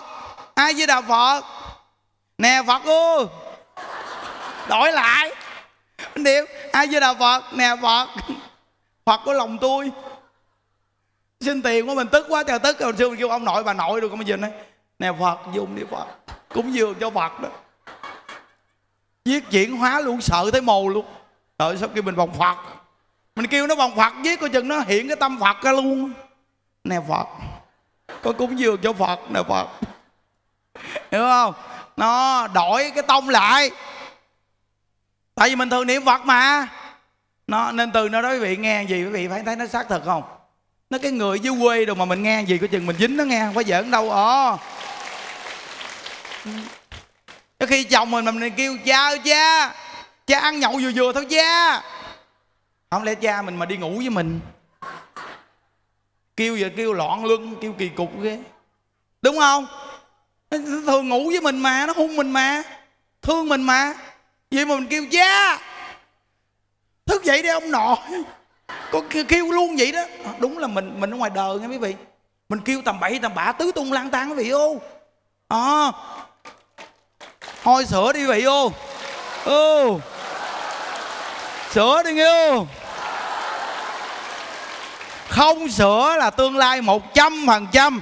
ai với đà phật nè phật ư đổi lại anh điệp ai với đà phật nè phật phật của lòng tôi xin tiền của mình tức quá trời tức rồi xưa mình kêu ông nội bà nội rồi còn bây giờ nói nè phật dùng đi phật cũng dường cho phật đó viết chuyển hóa luôn sợ tới mù luôn trời sau khi mình vòng phật mình kêu nó vòng phật viết coi chừng nó hiện cái tâm phật ra luôn nè phật có cúng dường cho phật nè phật hiểu không nó đổi cái tông lại tại vì mình thường niệm phật mà nó nên từ nó đó quý vị nghe gì quý vị phải thấy nó xác thực không nó cái người dưới quê đồ mà mình nghe gì có chừng mình dính nó nghe không có giỡn đâu ồ ờ. có khi chồng mình mình kêu cha ơi cha cha ăn nhậu vừa vừa thôi cha không lẽ cha mình mà đi ngủ với mình kêu giờ kêu loạn luân kêu kỳ cục ghê đúng không thường ngủ với mình mà nó hung mình mà thương mình mà vậy mà mình kêu cha dạ. yeah! thức dậy đi ông nội có kêu, luôn vậy đó đúng là mình mình ở ngoài đời nghe quý vị mình kêu tầm bậy tầm bạ tứ tung lang tan quý vị ô à, ờ. hôi sữa đi quý vị ô ô sữa đi nghe không sửa là tương lai một trăm phần trăm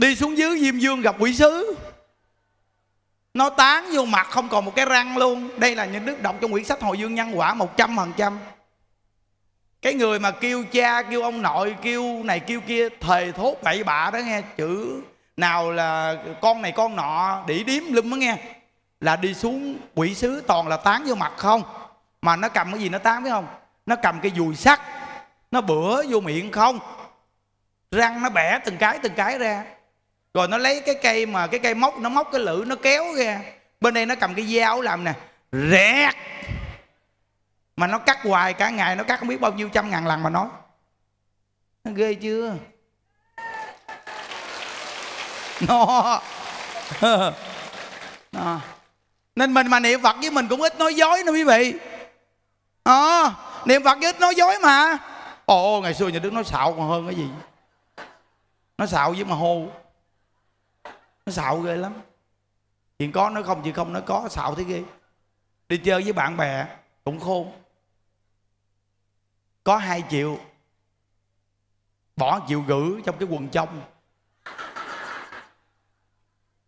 đi xuống dưới diêm dương gặp quỷ sứ nó tán vô mặt không còn một cái răng luôn đây là những đức đọc trong quyển sách hồi dương nhân quả một trăm phần trăm cái người mà kêu cha kêu ông nội kêu này kêu kia thề thốt bậy bạ đó nghe chữ nào là con này con nọ đỉ điếm lum đó nghe là đi xuống quỷ sứ toàn là tán vô mặt không mà nó cầm cái gì nó tán phải không nó cầm cái dùi sắt nó bữa vô miệng không răng nó bẻ từng cái từng cái ra rồi nó lấy cái cây mà cái cây móc nó móc cái lưỡi nó kéo ra bên đây nó cầm cái dao làm nè rẹt mà nó cắt hoài cả ngày nó cắt không biết bao nhiêu trăm ngàn lần mà nói nó ghê chưa nó à. nên mình mà niệm phật với mình cũng ít nói dối nữa quý vị à, niệm phật ít nói dối mà ồ ngày xưa nhà đức nói xạo còn hơn cái gì nó xạo với mà hô nó xạo ghê lắm chuyện có nó không chuyện không nó có xạo thế ghê đi chơi với bạn bè cũng khôn có hai triệu bỏ triệu gửi trong cái quần trong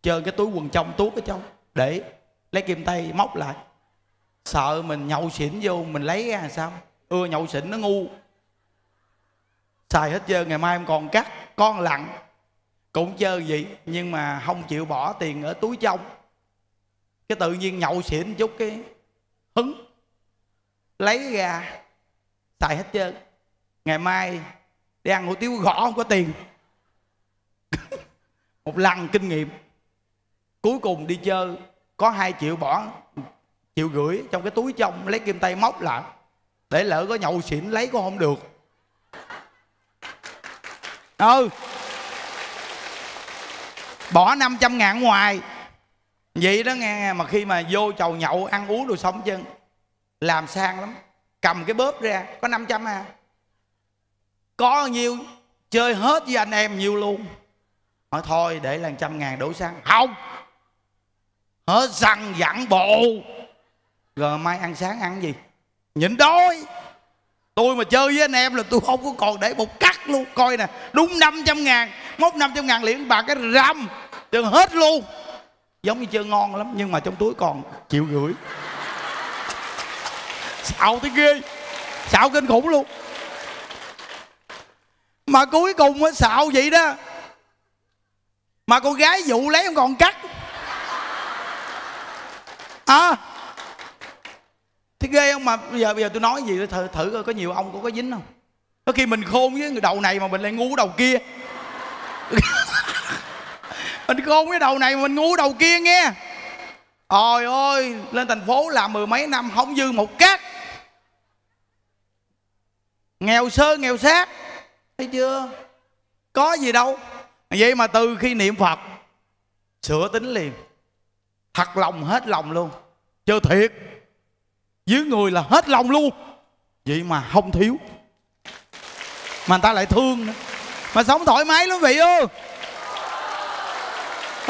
chơi cái túi quần trong tuốt ở trong để lấy kim tay móc lại sợ mình nhậu xỉn vô mình lấy ra làm sao ưa nhậu xỉn nó ngu xài hết chơi ngày mai em còn cắt con lặng cũng chơi gì nhưng mà không chịu bỏ tiền ở túi trong cái tự nhiên nhậu xỉn chút cái hứng lấy ra xài hết trơn ngày mai đi ăn hủ tiếu gõ không có tiền một lần kinh nghiệm cuối cùng đi chơi có hai triệu bỏ triệu gửi trong cái túi trong lấy kim tay móc lại để lỡ có nhậu xỉn lấy cũng không được ừ bỏ 500 ngàn ngoài vậy đó nghe mà khi mà vô chầu nhậu ăn uống đồ sống chân làm sang lắm cầm cái bóp ra có 500 à có nhiêu chơi hết với anh em nhiều luôn hỏi thôi để là trăm ngàn đổ xăng không hết xăng dặn bộ rồi mai ăn sáng ăn gì nhịn đói tôi mà chơi với anh em là tôi không có còn để một cắt luôn coi nè đúng 500 ngàn mốt 500 ngàn liền bà cái răm Trường hết luôn Giống như chơi ngon lắm Nhưng mà trong túi còn chịu gửi Xạo tới ghê Xạo kinh khủng luôn Mà cuối cùng á xạo vậy đó Mà con gái dụ lấy còn cắt À Thế ghê không mà bây giờ bây giờ tôi nói gì thử, thử coi có nhiều ông cũng có dính không Có khi mình khôn với người đầu này mà mình lại ngu đầu kia mình khôn cái đầu này mình ngu đầu kia nghe ôi ôi lên thành phố làm mười mấy năm không dư một cát nghèo sơ nghèo sát thấy chưa có gì đâu vậy mà từ khi niệm phật sửa tính liền thật lòng hết lòng luôn chơi thiệt dưới người là hết lòng luôn vậy mà không thiếu mà người ta lại thương nữa mà sống thoải mái lắm vậy ơi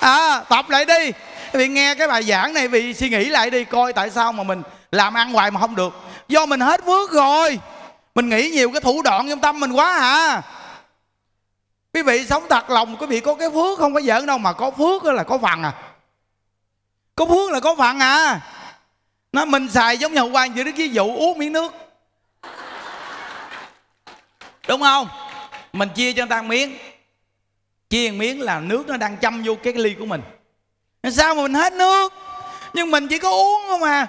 à, tập lại đi vì nghe cái bài giảng này vì suy nghĩ lại đi coi tại sao mà mình làm ăn hoài mà không được do mình hết phước rồi mình nghĩ nhiều cái thủ đoạn trong tâm mình quá hả à. quý vị sống thật lòng quý vị có cái phước không có giỡn đâu mà có phước là có phần à có phước là có phần à nó mình xài giống như hôm qua giữa đức ví dụ uống miếng nước đúng không mình chia cho người ta miếng chiên miếng là nước nó đang châm vô cái ly của mình sao mà mình hết nước nhưng mình chỉ có uống không à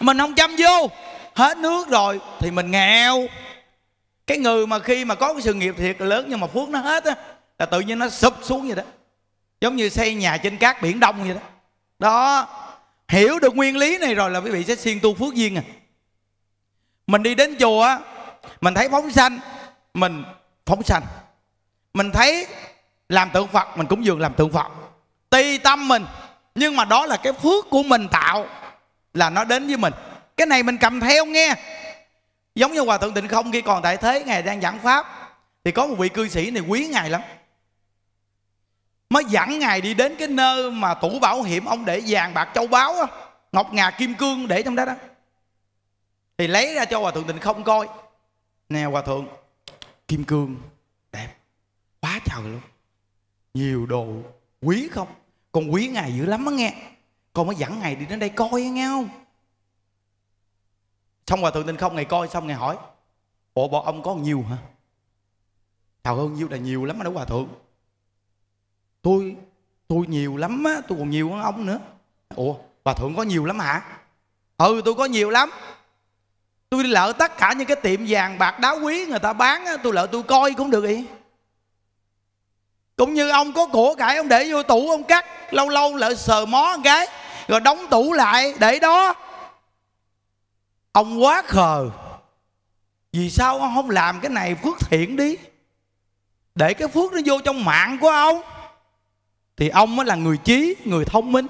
mình không châm vô hết nước rồi thì mình nghèo cái người mà khi mà có cái sự nghiệp thiệt là lớn nhưng mà phước nó hết á là tự nhiên nó sụp xuống vậy đó giống như xây nhà trên cát biển đông vậy đó đó hiểu được nguyên lý này rồi là quý vị sẽ siêng tu phước duyên à mình đi đến chùa mình thấy phóng sanh mình phóng sanh mình thấy làm tượng phật mình cũng dường làm tượng phật tùy tâm mình nhưng mà đó là cái phước của mình tạo là nó đến với mình cái này mình cầm theo nghe giống như hòa thượng tịnh không khi còn tại thế ngài đang giảng pháp thì có một vị cư sĩ này quý ngài lắm mới dẫn ngài đi đến cái nơi mà tủ bảo hiểm ông để vàng bạc châu báu đó, ngọc ngà kim cương để trong đó đó thì lấy ra cho hòa thượng tịnh không coi nè hòa thượng kim cương quá trời luôn nhiều đồ quý không con quý ngài dữ lắm á nghe con mới dẫn ngài đi đến đây coi nghe không xong rồi thượng tinh không ngài coi xong ngài hỏi bộ bọn ông có nhiều hả Thảo ơn nhiêu là nhiều lắm đó hòa thượng Tôi Tôi nhiều lắm á Tôi còn nhiều hơn ông nữa Ủa hòa thượng có nhiều lắm hả Ừ tôi có nhiều lắm Tôi lỡ tất cả những cái tiệm vàng bạc đá quý Người ta bán Tôi lỡ tôi coi cũng được vậy cũng như ông có của cải ông để vô tủ ông cắt lâu lâu lại sờ mó cái rồi đóng tủ lại để đó ông quá khờ vì sao ông không làm cái này phước thiện đi để cái phước nó vô trong mạng của ông thì ông mới là người trí người thông minh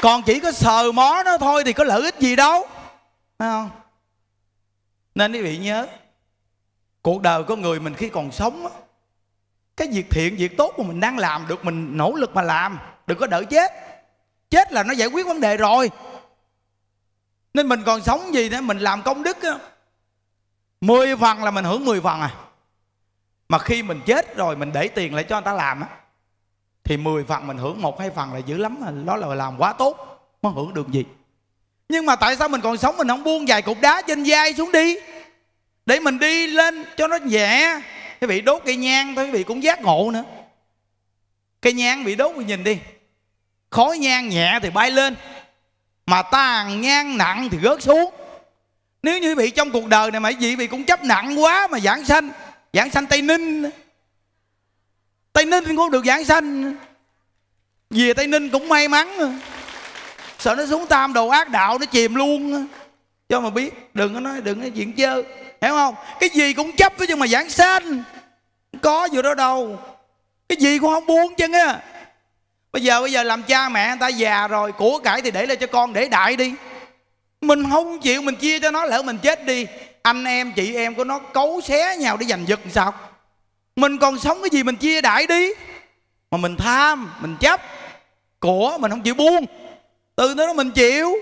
còn chỉ có sờ mó nó thôi thì có lợi ích gì đâu phải không nên quý vị nhớ cuộc đời của người mình khi còn sống cái việc thiện việc tốt mà mình đang làm được mình nỗ lực mà làm đừng có đợi chết chết là nó giải quyết vấn đề rồi nên mình còn sống gì nữa mình làm công đức á mười phần là mình hưởng mười phần à mà khi mình chết rồi mình để tiền lại cho người ta làm á thì mười phần mình hưởng một hai phần là dữ lắm à. đó là làm quá tốt mới hưởng được gì nhưng mà tại sao mình còn sống mình không buông vài cục đá trên vai xuống đi để mình đi lên cho nó nhẹ, quý vị đốt cây nhang thôi quý vị cũng giác ngộ nữa cây nhang bị đốt quý nhìn đi khói nhang nhẹ thì bay lên mà tàn nhang nặng thì rớt xuống nếu như quý vị trong cuộc đời này mà vị vị cũng chấp nặng quá mà giảng sanh giảng sanh tây ninh tây ninh cũng được giảng sanh về tây ninh cũng may mắn sợ nó xuống tam đồ ác đạo nó chìm luôn cho mà biết đừng có nói đừng có chuyện chơi hiểu không cái gì cũng chấp chứ mà giảng sanh có vừa đó đâu cái gì cũng không buông chân á bây giờ bây giờ làm cha mẹ người ta già rồi của cải thì để lại cho con để đại đi mình không chịu mình chia cho nó lỡ mình chết đi anh em chị em của nó cấu xé nhau để giành giật làm sao mình còn sống cái gì mình chia đại đi mà mình tham mình chấp của mình không chịu buông từ đó mình chịu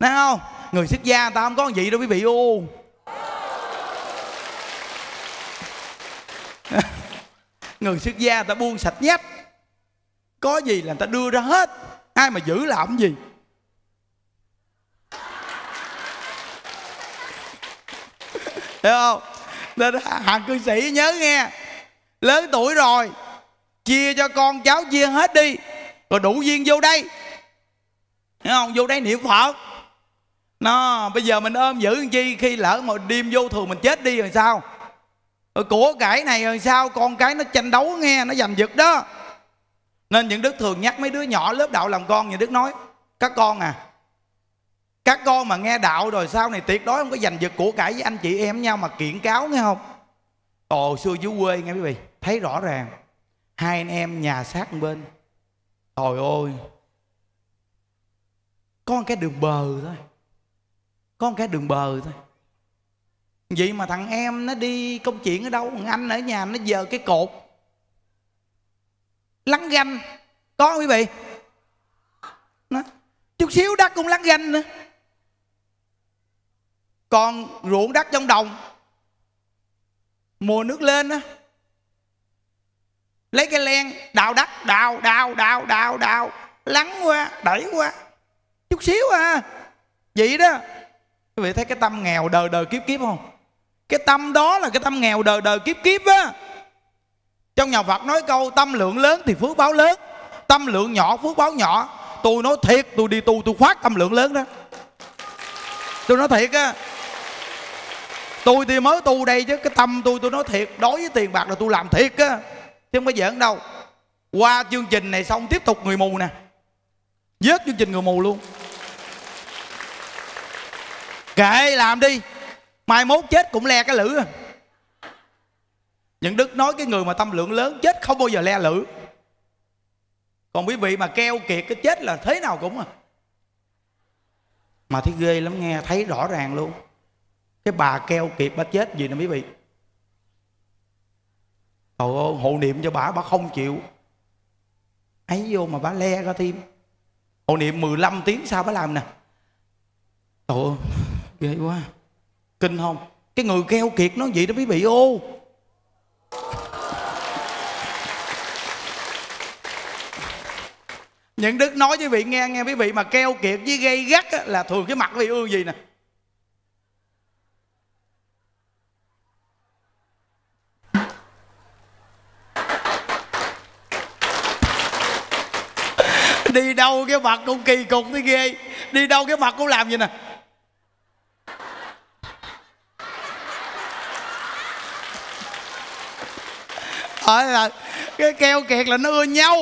thấy không người xuất gia ta không có gì đâu quý vị ô người xuất gia ta buông sạch nhất có gì là người ta đưa ra hết ai mà giữ làm gì hiểu không nên hàng cư sĩ nhớ nghe lớn tuổi rồi chia cho con cháu chia hết đi rồi đủ duyên vô đây hiểu không vô đây niệm phật nó bây giờ mình ôm giữ chi khi lỡ mà đêm vô thường mình chết đi rồi sao ở ờ, của cải này rồi sao con cái nó tranh đấu nghe nó giành giật đó nên những đức thường nhắc mấy đứa nhỏ lớp đạo làm con những đức nói các con à các con mà nghe đạo rồi sau này tuyệt đối không có giành giật của cải với anh chị em nhau mà kiện cáo nghe không ồ xưa dưới quê nghe quý vị thấy rõ ràng hai anh em nhà sát bên trời ơi con cái đường bờ thôi con cái đường bờ thôi vậy mà thằng em nó đi công chuyện ở đâu thằng anh ở nhà nó giờ cái cột lắng ganh có không quý vị nó, chút xíu đất cũng lắng ganh nữa còn ruộng đất trong đồng mùa nước lên á lấy cái len đào đất đào đào đào đào đào lắng qua đẩy qua chút xíu à vậy đó quý vị thấy cái tâm nghèo đời đời kiếp kiếp không cái tâm đó là cái tâm nghèo đời đời kiếp kiếp á trong nhà phật nói câu tâm lượng lớn thì phước báo lớn tâm lượng nhỏ phước báo nhỏ tôi nói thiệt tôi đi tu tôi khoát tâm lượng lớn đó tôi nói thiệt á tôi thì mới tu đây chứ cái tâm tôi tôi nói thiệt đối với tiền bạc là tôi làm thiệt á chứ không có giỡn đâu qua chương trình này xong tiếp tục người mù nè Dớt chương trình người mù luôn Kệ làm đi mai mốt chết cũng le cái lữ những đức nói cái người mà tâm lượng lớn chết không bao giờ le lữ còn quý vị mà keo kiệt cái chết là thế nào cũng à mà thấy ghê lắm nghe thấy rõ ràng luôn cái bà keo kiệt bà chết gì nè quý vị Trời ơi hộ niệm cho bà bà không chịu ấy vô mà bà le ra thêm hộ niệm 15 tiếng sao bà làm nè Trời ơi ghê quá kinh không cái người keo kiệt nó vậy đó quý vị ô những đức nói với vị nghe nghe quý vị mà keo kiệt với gây gắt á, là thường cái mặt quý vị ương gì nè đi đâu cái mặt cũng kỳ cục thế ghê đi đâu cái mặt cũng làm gì nè hỏi là cái keo kiệt là nó ưa nhau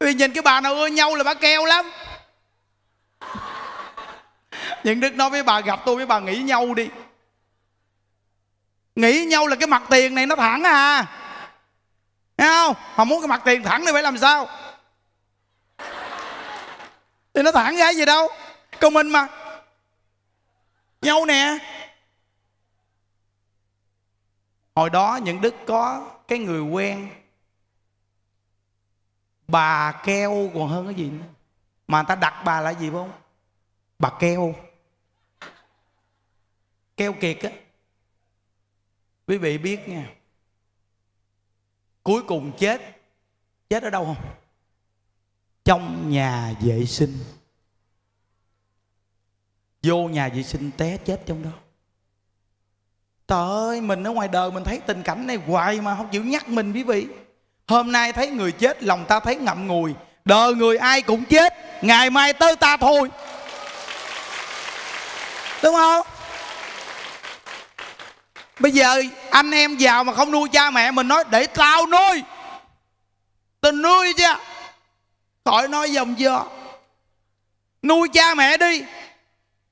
vì nhìn cái bà nào ưa nhau là bà keo lắm những đức nói với bà gặp tôi với bà nghĩ nhau đi nghĩ nhau là cái mặt tiền này nó thẳng à Thấy không họ muốn cái mặt tiền thẳng thì phải làm sao thì nó thẳng ra gì đâu công minh mà nhau nè hồi đó những đức có cái người quen bà keo còn hơn cái gì nữa mà người ta đặt bà là gì không bà keo keo kiệt á quý vị biết nha cuối cùng chết chết ở đâu không trong nhà vệ sinh vô nhà vệ sinh té chết trong đó Trời ơi, mình ở ngoài đời mình thấy tình cảnh này hoài mà không chịu nhắc mình quý vị. Hôm nay thấy người chết lòng ta thấy ngậm ngùi. Đời người ai cũng chết, ngày mai tới ta thôi. Đúng không? Bây giờ anh em giàu mà không nuôi cha mẹ mình nói để tao nuôi. Tao nuôi chứ. Khỏi nói dòng dò. Nuôi cha mẹ đi,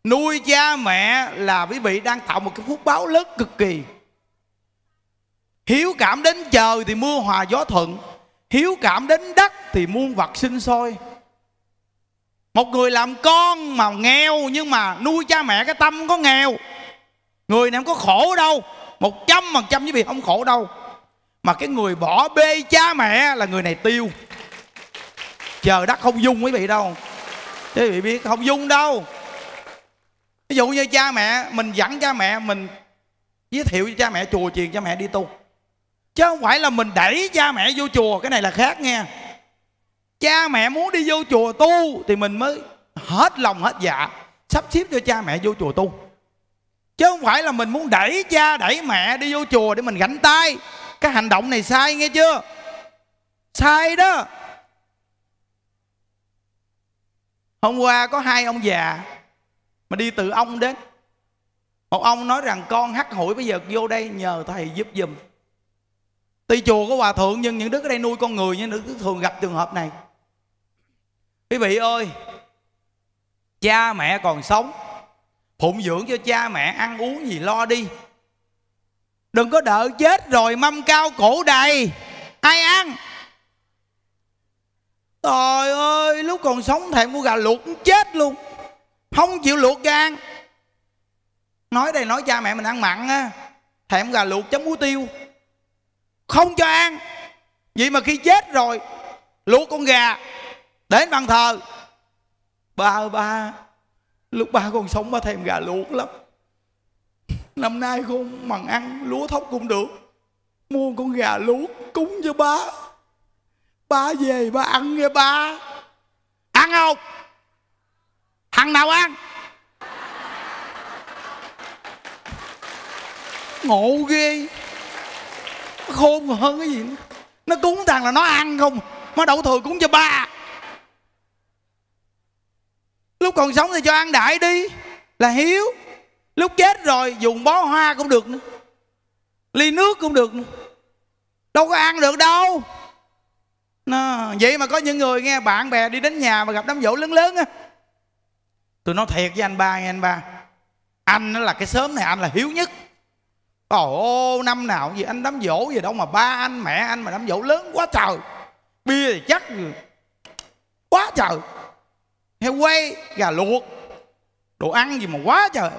nuôi cha mẹ là quý vị đang tạo một cái phúc báo lớn cực kỳ hiếu cảm đến trời thì mưa hòa gió thuận hiếu cảm đến đất thì muôn vật sinh sôi một người làm con mà nghèo nhưng mà nuôi cha mẹ cái tâm có nghèo người này không có khổ đâu một trăm phần trăm với vị không khổ đâu mà cái người bỏ bê cha mẹ là người này tiêu chờ đất không dung quý vị đâu quý vị biết không dung đâu ví dụ như cha mẹ mình dẫn cha mẹ mình giới thiệu cho cha mẹ chùa chiền cha mẹ đi tu chứ không phải là mình đẩy cha mẹ vô chùa cái này là khác nghe cha mẹ muốn đi vô chùa tu thì mình mới hết lòng hết dạ sắp xếp cho cha mẹ vô chùa tu chứ không phải là mình muốn đẩy cha đẩy mẹ đi vô chùa để mình gánh tay cái hành động này sai nghe chưa sai đó hôm qua có hai ông già mà đi từ ông đến một ông nói rằng con hắc hủi bây giờ vô đây nhờ thầy giúp giùm tuy chùa có hòa thượng nhưng những đứa ở đây nuôi con người nhưng nữ thường gặp trường hợp này quý vị ơi cha mẹ còn sống phụng dưỡng cho cha mẹ ăn uống gì lo đi đừng có đợi chết rồi mâm cao cổ đầy ai ăn trời ơi lúc còn sống thèm mua gà luộc chết luôn không chịu luộc gan nói đây nói cha mẹ mình ăn mặn á thèm gà luộc chấm muối tiêu không cho ăn vậy mà khi chết rồi luộc con gà đến bàn thờ ba ba lúc ba còn sống ba thèm gà luộc lắm năm nay con mặn ăn lúa thóc cũng được mua con gà luộc cúng cho ba ba về ba ăn nghe ba ăn không thằng nào ăn ngộ ghê nó khôn hơn cái gì nữa. nó cúng thằng là nó ăn không nó đậu thừa cúng cho ba lúc còn sống thì cho ăn đại đi là hiếu lúc chết rồi dùng bó hoa cũng được nữa ly nước cũng được nữa. đâu có ăn được đâu nó, vậy mà có những người nghe bạn bè đi đến nhà mà gặp đám dỗ lớn lớn á tôi nói thiệt với anh ba nghe anh ba anh nó là cái sớm này anh là hiếu nhất ồ năm nào gì anh đám dỗ gì đâu mà ba anh mẹ anh mà đám dỗ lớn quá trời bia thì chắc quá trời heo quay gà luộc đồ ăn gì mà quá trời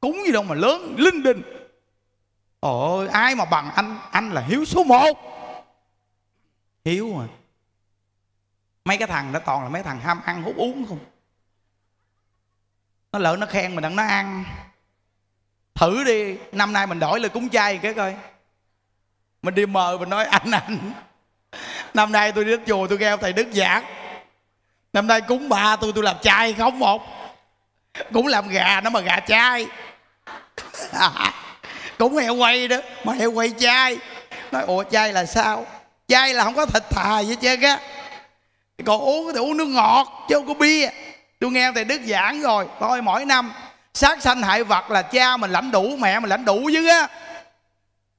cúng gì đâu mà lớn linh đình ôi ai mà bằng anh anh là hiếu số một hiếu mà mấy cái thằng đó toàn là mấy thằng ham ăn hút uống không nó lỡ nó khen mình ăn nó ăn thử đi năm nay mình đổi lời cúng chay cái coi mình đi mời mình nói anh anh năm nay tôi đến chùa tôi nghe thầy đức giảng năm nay cúng ba tôi tôi làm chay không một cũng làm gà nó mà gà chay cũng heo quay đó mà heo quay chay nói ủa chay là sao chay là không có thịt thà với chứ á còn uống thì uống nước ngọt chứ không có bia tôi nghe thầy đức giảng rồi thôi mỗi năm sát sanh hại vật là cha mình lãnh đủ mẹ mình lãnh đủ chứ á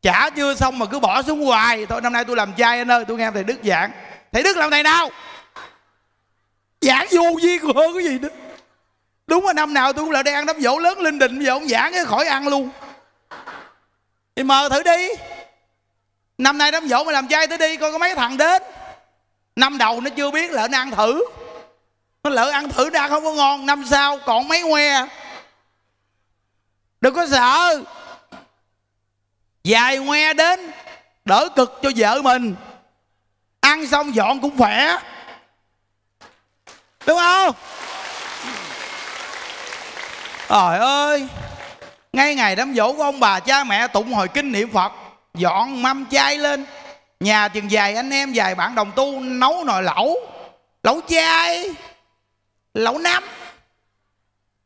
chả chưa xong mà cứ bỏ xuống hoài thôi năm nay tôi làm trai anh ơi tôi nghe thầy đức giảng thầy đức làm thầy nào giảng vô duyên hơn cái gì nữa đúng là năm nào tôi cũng là đang đám dỗ lớn linh đình bây giờ ông giảng cái khỏi ăn luôn thì mờ thử đi năm nay đám dỗ mà làm trai tới đi coi có mấy thằng đến năm đầu nó chưa biết là nó ăn thử nó lỡ ăn thử ra không có ngon năm sau còn mấy que đừng có sợ dài que đến đỡ cực cho vợ mình ăn xong dọn cũng khỏe đúng không trời ơi ngay ngày đám dỗ của ông bà cha mẹ tụng hồi kinh niệm phật dọn mâm chay lên nhà chừng dài anh em dài bạn đồng tu nấu nồi lẩu lẩu chay lẩu nấm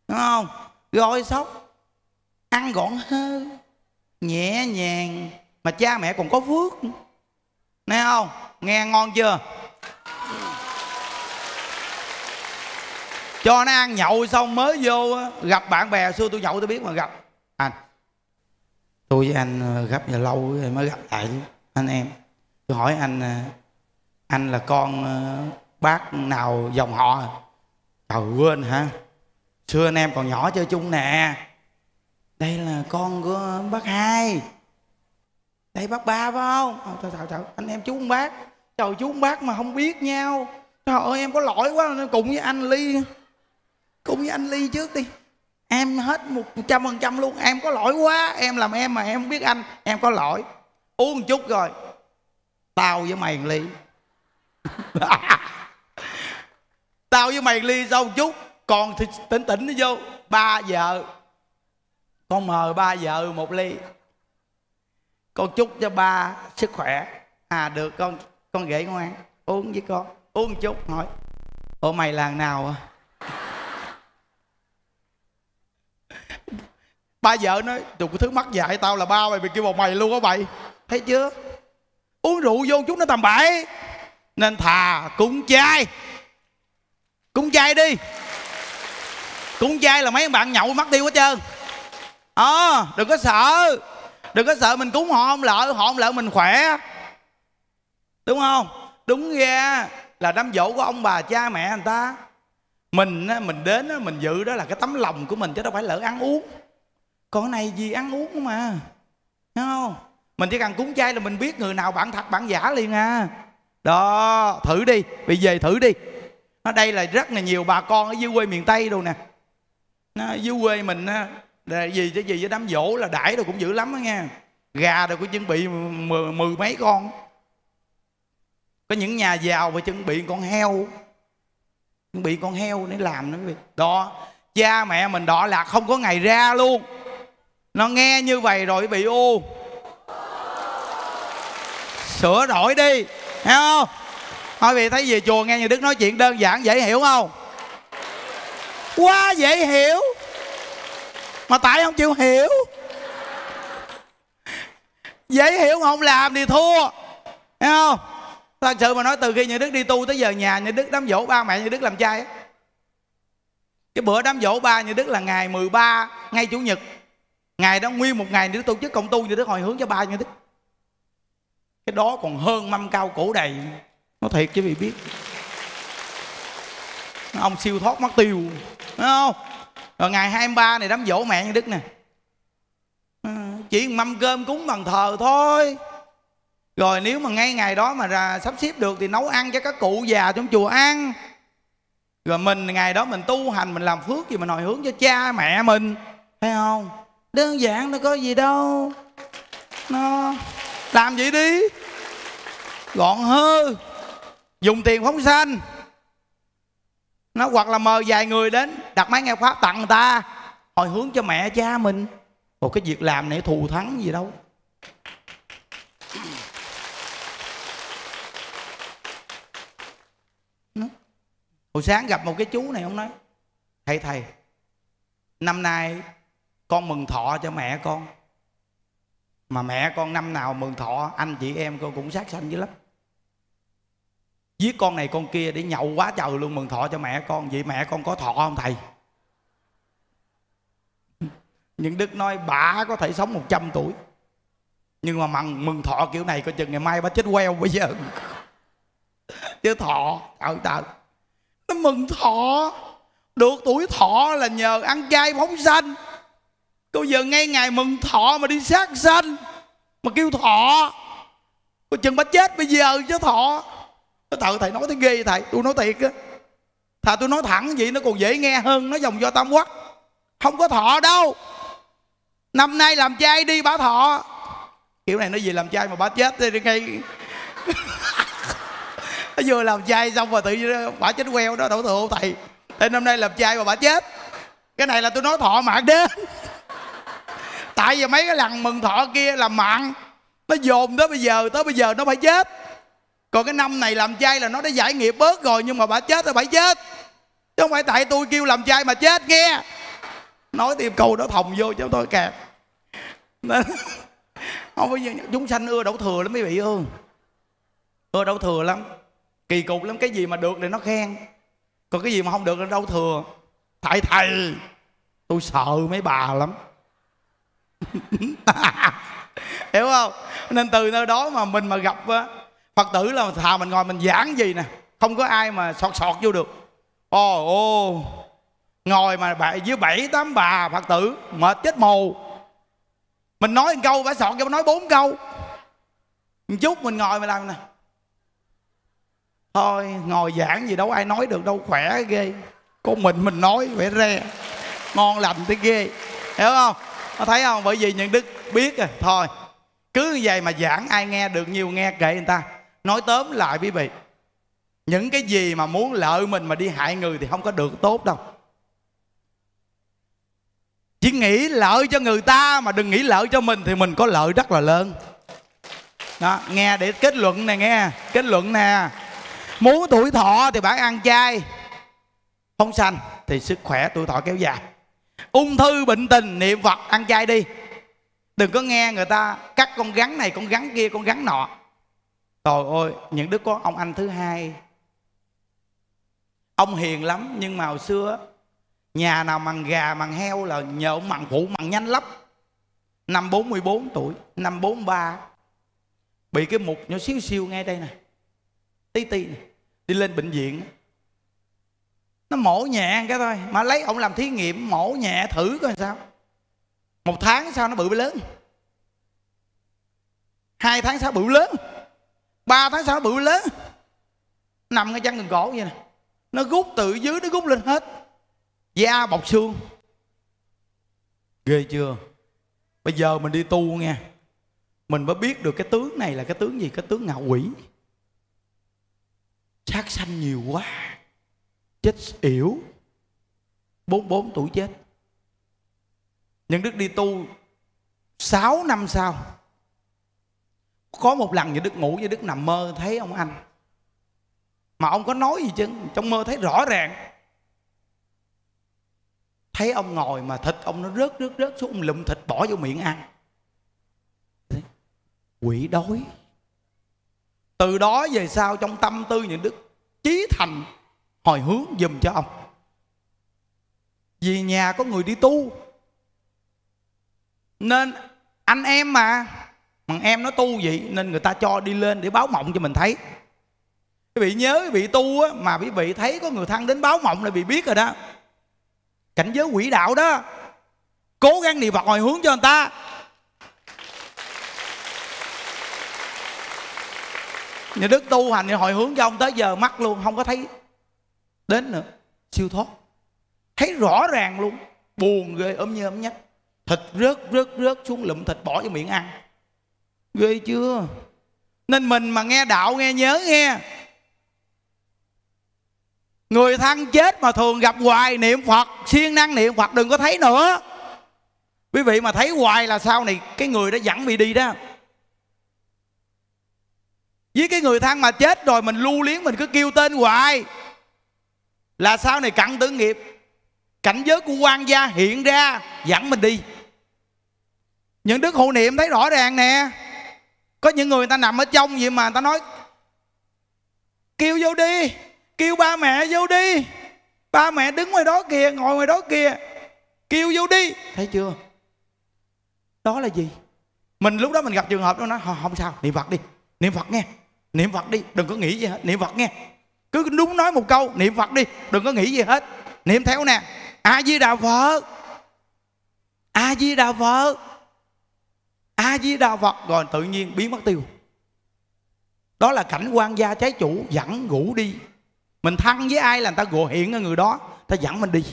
đúng không gói sóc ăn gọn hơn nhẹ nhàng mà cha mẹ còn có phước nghe không nghe ngon chưa cho nó ăn nhậu xong mới vô gặp bạn bè xưa tôi nhậu tôi biết mà gặp anh tôi với anh ờ, gặp giờ lâu rồi mới gặp lại anh em tôi hỏi anh ờ, anh là con ờ, bác nào dòng họ Trời quên hả Xưa anh em còn nhỏ chơi chung nè Đây là con của bác hai Đây bác ba phải không ờ, trời, trời, trời, Anh em chú bác Trời chú bác mà không biết nhau Trời ơi em có lỗi quá Cùng với anh Ly Cùng với anh Ly trước đi Em hết một trăm phần trăm luôn Em có lỗi quá Em làm em mà em không biết anh Em có lỗi Uống một chút rồi Tao với mày ly tao với mày ly sau chút còn thì tỉnh tỉnh nó vô ba vợ con mời ba vợ một ly con chúc cho ba sức khỏe à được con con ghệ ngoan uống với con uống chút hỏi ủa mày làng nào à ba vợ nói tụi có thứ mắc dạy tao là ba mày bị kêu một mày luôn á mày thấy chưa uống rượu vô chút nó tầm bậy nên thà cúng chai cũng chay đi Cũng chay là mấy bạn nhậu mất tiêu hết trơn Ờ à, đừng có sợ Đừng có sợ mình cúng họ không lợi Họ không lợi mình khỏe Đúng không Đúng ra là đám dỗ của ông bà cha mẹ người ta Mình mình đến mình dự đó là cái tấm lòng của mình Chứ đâu phải lỡ ăn uống Còn này gì ăn uống mà Đúng không Mình chỉ cần cúng chay là mình biết người nào bạn thật bạn giả liền à Đó thử đi Bị về thử đi nó đây là rất là nhiều bà con ở dưới quê miền tây đâu nè nó, dưới quê mình á là gì chứ gì với đám dỗ là đãi rồi cũng dữ lắm á nha gà rồi cũng chuẩn bị mười, mười mấy con có những nhà giàu phải chuẩn bị con heo chuẩn bị con heo để làm nó đó cha mẹ mình đọ lạc không có ngày ra luôn nó nghe như vậy rồi bị u, sửa đổi đi thấy không Thôi vị thấy về chùa nghe như Đức nói chuyện đơn giản dễ hiểu không Quá dễ hiểu Mà tại không chịu hiểu Dễ hiểu mà không làm thì thua Thấy không Thật sự mà nói từ khi như Đức đi tu tới giờ nhà như Đức đám dỗ ba mẹ như Đức làm trai cái bữa đám dỗ ba như Đức là ngày 13 ngay Chủ nhật Ngày đó nguyên một ngày đức tổ chức cộng tu như Đức hồi hướng cho ba như Đức Cái đó còn hơn mâm cao cổ đầy nó thiệt chứ bị biết ông siêu thoát mất tiêu đúng không rồi ngày 23 này đám dỗ mẹ như đức nè ờ, chỉ mâm cơm cúng bằng thờ thôi rồi nếu mà ngay ngày đó mà ra sắp xếp được thì nấu ăn cho các cụ già trong chùa ăn rồi mình ngày đó mình tu hành mình làm phước gì mình hồi hướng cho cha mẹ mình thấy không đơn giản nó có gì đâu nó làm vậy đi gọn hơn dùng tiền phóng sanh nó hoặc là mời vài người đến đặt máy nghe pháp tặng người ta hồi hướng cho mẹ cha mình một cái việc làm này thù thắng gì đâu hồi sáng gặp một cái chú này ông nói thầy thầy năm nay con mừng thọ cho mẹ con mà mẹ con năm nào mừng thọ anh chị em con cũng sát sanh dữ lắm giết con này con kia để nhậu quá trời luôn mừng thọ cho mẹ con vậy mẹ con có thọ không thầy những đức nói bà có thể sống 100 tuổi nhưng mà mừng mừng thọ kiểu này coi chừng ngày mai bà chết queo bây giờ chứ thọ tạo tạo nó mừng thọ được tuổi thọ là nhờ ăn chay phóng sanh cô giờ ngay ngày mừng thọ mà đi sát sanh mà kêu thọ coi chừng bà chết bây giờ chứ thọ nó thợ thầy nói thấy ghê thầy tôi nói thiệt á thà tôi nói thẳng vậy nó còn dễ nghe hơn nó dòng do tam quốc không có thọ đâu năm nay làm trai đi bà thọ kiểu này nó gì làm trai mà bà chết đi ngay nó vừa làm trai xong rồi tự nhiên bà chết queo đó đâu thưa thầy Ê, năm nay làm trai mà bà chết cái này là tôi nói thọ mạng đến tại vì mấy cái lần mừng thọ kia làm mạng nó dồn tới bây giờ tới bây giờ nó phải chết còn cái năm này làm chay là nó đã giải nghiệp bớt rồi nhưng mà bà chết rồi bà chết chứ không phải tại tôi kêu làm chay mà chết nghe nói thêm câu đó thòng vô cho tôi kẹt không có chúng sanh ưa đậu thừa lắm mấy vị ưa ưa đậu thừa lắm kỳ cục lắm cái gì mà được thì nó khen còn cái gì mà không được là đậu thừa tại thầy tôi sợ mấy bà lắm hiểu không nên từ nơi đó mà mình mà gặp á phật tử là thà mình ngồi mình giảng gì nè không có ai mà sọt sọt vô được ồ ô ngồi mà bậy dưới bảy tám bà phật tử mệt chết mù mình nói một câu phải sọt cho nói bốn câu một chút mình ngồi mình làm nè thôi ngồi giảng gì đâu ai nói được đâu khỏe ghê có mình mình nói vẻ re ngon lành tới ghê hiểu không Nó thấy không bởi vì những đức biết rồi à. thôi cứ như vậy mà giảng ai nghe được nhiều nghe kệ người ta nói tóm lại quý vị những cái gì mà muốn lợi mình mà đi hại người thì không có được tốt đâu chỉ nghĩ lợi cho người ta mà đừng nghĩ lợi cho mình thì mình có lợi rất là lớn đó nghe để kết luận này nghe kết luận nè muốn tuổi thọ thì bạn ăn chay không sanh thì sức khỏe tuổi thọ kéo dài ung thư bệnh tình niệm phật ăn chay đi đừng có nghe người ta cắt con rắn này con rắn kia con rắn nọ Trời ơi, những đứa có ông anh thứ hai Ông hiền lắm nhưng mà hồi xưa Nhà nào mặn gà mặn heo là nhờ ông mặn phụ mặn nhanh lắm Năm 44 tuổi, năm 43 Bị cái mục nhỏ xíu xiu ngay đây nè Tí tí nè, đi lên bệnh viện Nó mổ nhẹ cái thôi Mà lấy ông làm thí nghiệm mổ nhẹ thử coi sao Một tháng sau nó bự lớn Hai tháng sau bự lớn ba tháng sau bự lớn nằm ngay chân gần cổ vậy nè nó rút từ dưới nó rút lên hết da bọc xương ghê chưa bây giờ mình đi tu nghe mình mới biết được cái tướng này là cái tướng gì cái tướng ngạo quỷ sát sanh nhiều quá chết yểu bốn bốn tuổi chết nhưng đức đi tu 6 năm sau có một lần như đức ngủ với đức nằm mơ thấy ông anh mà ông có nói gì chứ trong mơ thấy rõ ràng thấy ông ngồi mà thịt ông nó rớt rớt rớt xuống lụm thịt bỏ vô miệng ăn quỷ đói từ đó về sau trong tâm tư những đức chí thành hồi hướng dùm cho ông vì nhà có người đi tu nên anh em mà mà em nó tu vậy nên người ta cho đi lên để báo mộng cho mình thấy Quý vị nhớ quý vị tu á, mà quý vị thấy có người thân đến báo mộng là bị biết rồi đó Cảnh giới quỷ đạo đó Cố gắng niệm Phật hồi hướng cho người ta Nhà Đức tu hành thì hồi hướng cho ông tới giờ mắt luôn Không có thấy Đến nữa Siêu thoát Thấy rõ ràng luôn Buồn ghê ốm như ốm nhách Thịt rớt rớt rớt xuống lụm thịt bỏ vô miệng ăn ghê chưa nên mình mà nghe đạo nghe nhớ nghe người thân chết mà thường gặp hoài niệm phật siêng năng niệm phật đừng có thấy nữa quý vị mà thấy hoài là sao này cái người đã dẫn bị đi đó với cái người thân mà chết rồi mình lưu liếng mình cứ kêu tên hoài là sao này cặn tử nghiệp cảnh giới của quan gia hiện ra dẫn mình đi những đức hộ niệm thấy rõ ràng nè có những người, người ta nằm ở trong vậy mà người ta nói kêu vô đi kêu ba mẹ vô đi ba mẹ đứng ngoài đó kìa ngồi ngoài đó kìa kêu vô đi thấy chưa đó là gì mình lúc đó mình gặp trường hợp đó nói không sao niệm phật đi niệm phật nghe niệm phật đi đừng có nghĩ gì hết niệm phật nghe cứ đúng nói một câu niệm phật đi đừng có nghĩ gì hết niệm theo nè a di đà phật a di đà phật a di đà phật rồi tự nhiên biến mất tiêu đó là cảnh quan gia trái chủ dẫn ngủ đi mình thân với ai là người ta gộ hiện ở người đó ta dẫn mình đi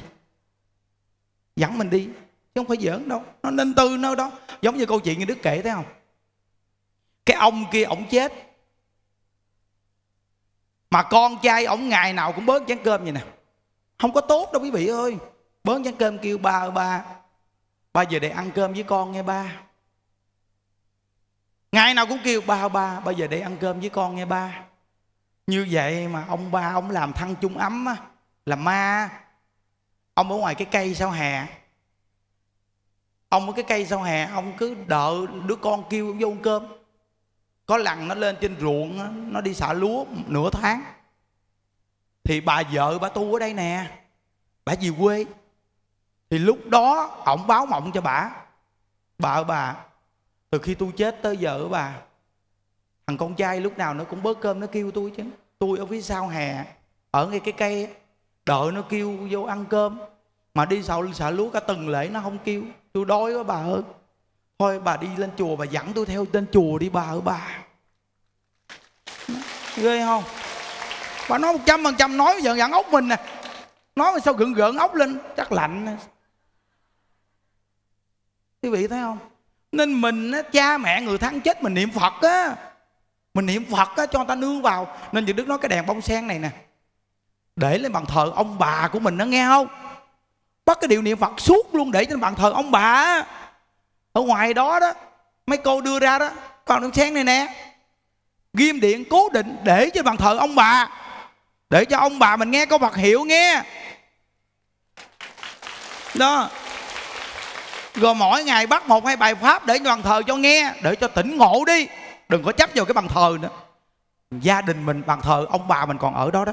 dẫn mình đi chứ không phải giỡn đâu nó nên tư nơi đó giống như câu chuyện như đức kể thấy không cái ông kia ổng chết mà con trai ổng ngày nào cũng bớt chén cơm vậy nè không có tốt đâu quý vị ơi bớt chén cơm kêu ba ơi ba ba về để ăn cơm với con nghe ba ngày nào cũng kêu ba ba bây giờ để ăn cơm với con nghe ba như vậy mà ông ba ông làm thân chung ấm á là ma ông ở ngoài cái cây sau hè ông ở cái cây sau hè ông cứ đợi đứa con kêu vô ăn cơm có lần nó lên trên ruộng nó đi xả lúa nửa tháng thì bà vợ bà tu ở đây nè bà về quê thì lúc đó ổng báo mộng cho bà bà bà từ khi tôi chết tới giờ bà thằng con trai lúc nào nó cũng bớt cơm nó kêu tôi chứ tôi ở phía sau hè ở ngay cái cây đợi nó kêu vô ăn cơm mà đi xào xả lúa cả tuần lễ nó không kêu tôi đói quá bà ơi thôi bà đi lên chùa bà dẫn tôi theo lên chùa đi bà ở bà ghê không bà nói một trăm phần trăm nói giờ dặn ốc mình nè nói sao gượng gượng ốc lên chắc lạnh quý vị thấy không nên mình á, cha mẹ người thân chết mình niệm phật á mình niệm phật á cho người ta nương vào nên những đức nói cái đèn bông sen này nè để lên bàn thờ ông bà của mình nó nghe không bắt cái điều niệm phật suốt luôn để trên bàn thờ ông bà ở ngoài đó đó mấy cô đưa ra đó còn đèn sen này nè ghim điện cố định để trên bàn thờ ông bà để cho ông bà mình nghe có Phật hiệu nghe đó rồi mỗi ngày bắt một hai bài pháp để đoàn thờ cho nghe để cho tỉnh ngộ đi đừng có chấp vào cái bàn thờ nữa gia đình mình bàn thờ ông bà mình còn ở đó đó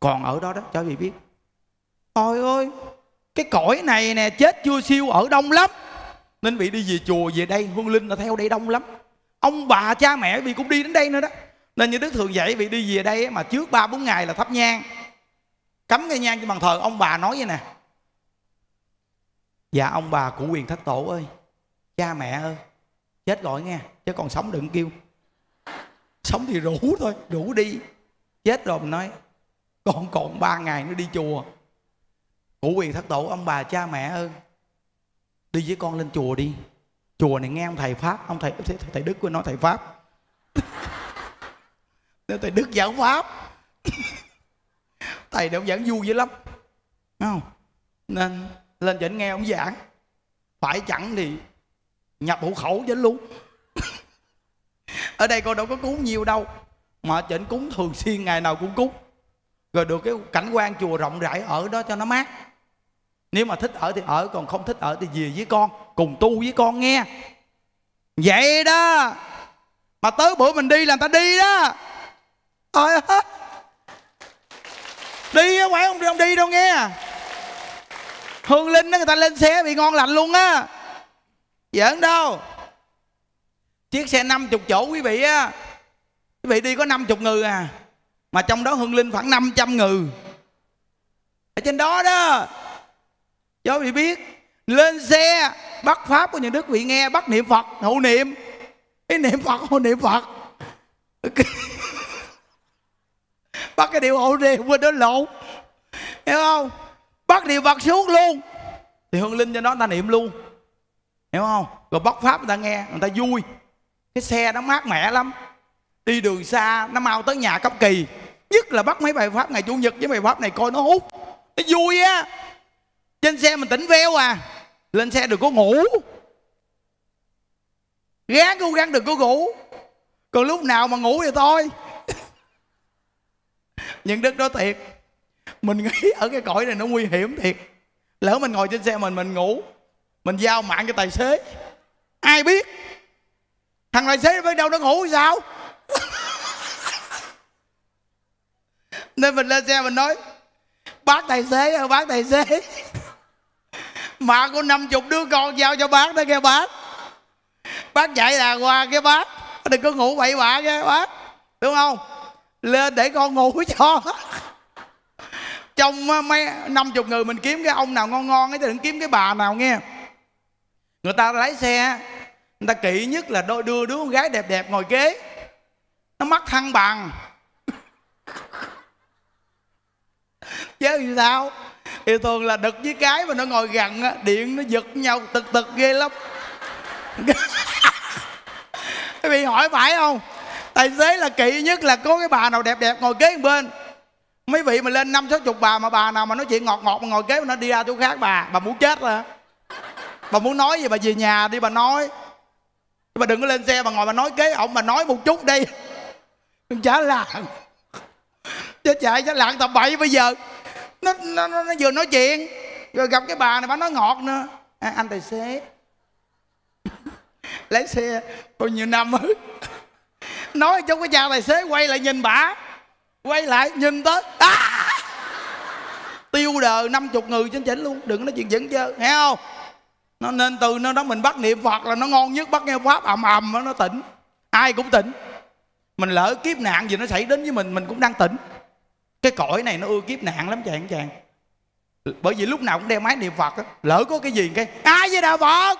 còn ở đó đó cho vị biết thôi ơi cái cõi này nè chết chưa siêu ở đông lắm nên bị đi về chùa về đây hương linh là theo đây đông lắm ông bà cha mẹ vị cũng đi đến đây nữa đó nên như đức thường dạy vị đi về đây mà trước ba bốn ngày là thắp nhang cấm cây nhang cho bàn thờ ông bà nói vậy nè và dạ, ông bà cụ quyền thất tổ ơi cha mẹ ơi chết rồi nghe chứ còn sống đừng kêu sống thì rủ thôi rủ đi chết rồi mình nói còn còn ba ngày nữa đi chùa cụ quyền thất tổ ông bà cha mẹ ơi đi với con lên chùa đi chùa này nghe ông thầy pháp ông thầy thầy đức của nó thầy pháp nếu thầy đức giảng pháp thầy đâu giảng vui dữ lắm Đúng không nên lên dẫn nghe ông giảng phải chẳng thì nhập hộ khẩu với luôn ở đây con đâu có cúng nhiều đâu mà chỉnh cúng thường xuyên ngày nào cũng cúng rồi được cái cảnh quan chùa rộng rãi ở đó cho nó mát nếu mà thích ở thì ở còn không thích ở thì về với con cùng tu với con nghe vậy đó mà tới bữa mình đi là người ta đi đó ờ à, đi á quậy không đi đâu nghe hương linh đó người ta lên xe bị ngon lành luôn á giỡn đâu chiếc xe 50 chỗ quý vị á quý vị đi có 50 người à mà trong đó hương linh khoảng 500 người ở trên đó đó cho quý vị biết lên xe bắt pháp của những đức vị nghe bắt niệm phật hộ niệm cái niệm phật hộ niệm phật bắt cái điều hộ niệm quên đó lộn hiểu không bắt niệm Phật xuống luôn thì hương linh cho nó người ta niệm luôn hiểu không rồi bóc pháp người ta nghe người ta vui cái xe nó mát mẻ lắm đi đường xa nó mau tới nhà cấp kỳ nhất là bắt mấy bài pháp ngày chủ nhật với bài pháp này coi nó hút nó vui á trên xe mình tỉnh veo à lên xe đừng có ngủ gán cố gắng đừng có ngủ còn lúc nào mà ngủ thì thôi những đức đó thiệt mình nghĩ ở cái cõi này nó nguy hiểm thiệt lỡ mình ngồi trên xe mình mình ngủ mình giao mạng cho tài xế ai biết thằng tài xế bên đâu nó ngủ sao nên mình lên xe mình nói bác tài xế ơi bác tài xế mà có năm chục đứa con giao cho bác đó nghe bác bác chạy là qua cái bác đừng có ngủ bậy bạ nghe bác đúng không lên để con ngủ cho trong mấy năm chục người mình kiếm cái ông nào ngon ngon ấy thì đừng kiếm cái bà nào nghe người ta lái xe người ta kỵ nhất là đôi đưa đứa con gái đẹp đẹp ngồi ghế nó mắc thăng bằng chứ như sao thì thường là đực với cái mà nó ngồi gần á điện nó giật nhau tực tực ghê lắm bị hỏi phải không tài xế là kỵ nhất là có cái bà nào đẹp đẹp ngồi kế bên mấy vị mà lên năm sáu chục bà mà bà nào mà nói chuyện ngọt ngọt mà ngồi kế nó đi ra chỗ khác bà bà muốn chết rồi bà muốn nói gì bà về nhà đi bà nói bà đừng có lên xe bà ngồi bà nói kế ông bà nói một chút đi đừng trả lạng chết chạy chả lạng tầm bậy bây giờ nó, nó, nó, nó vừa nói chuyện rồi gặp cái bà này bà nói ngọt nữa à, anh tài xế lấy xe bao nhiêu năm nói cho cái cha tài xế quay lại nhìn bà quay lại nhìn tới à! tiêu đời 50 người trên chỉnh luôn đừng nói chuyện dẫn chưa nghe không nó nên từ nơi đó mình bắt niệm phật là nó ngon nhất bắt nghe pháp ầm ầm nó tỉnh ai cũng tỉnh mình lỡ kiếp nạn gì nó xảy đến với mình mình cũng đang tỉnh cái cõi này nó ưa kiếp nạn lắm chàng chàng bởi vì lúc nào cũng đeo máy niệm phật á lỡ có cái gì cái ai với đạo phật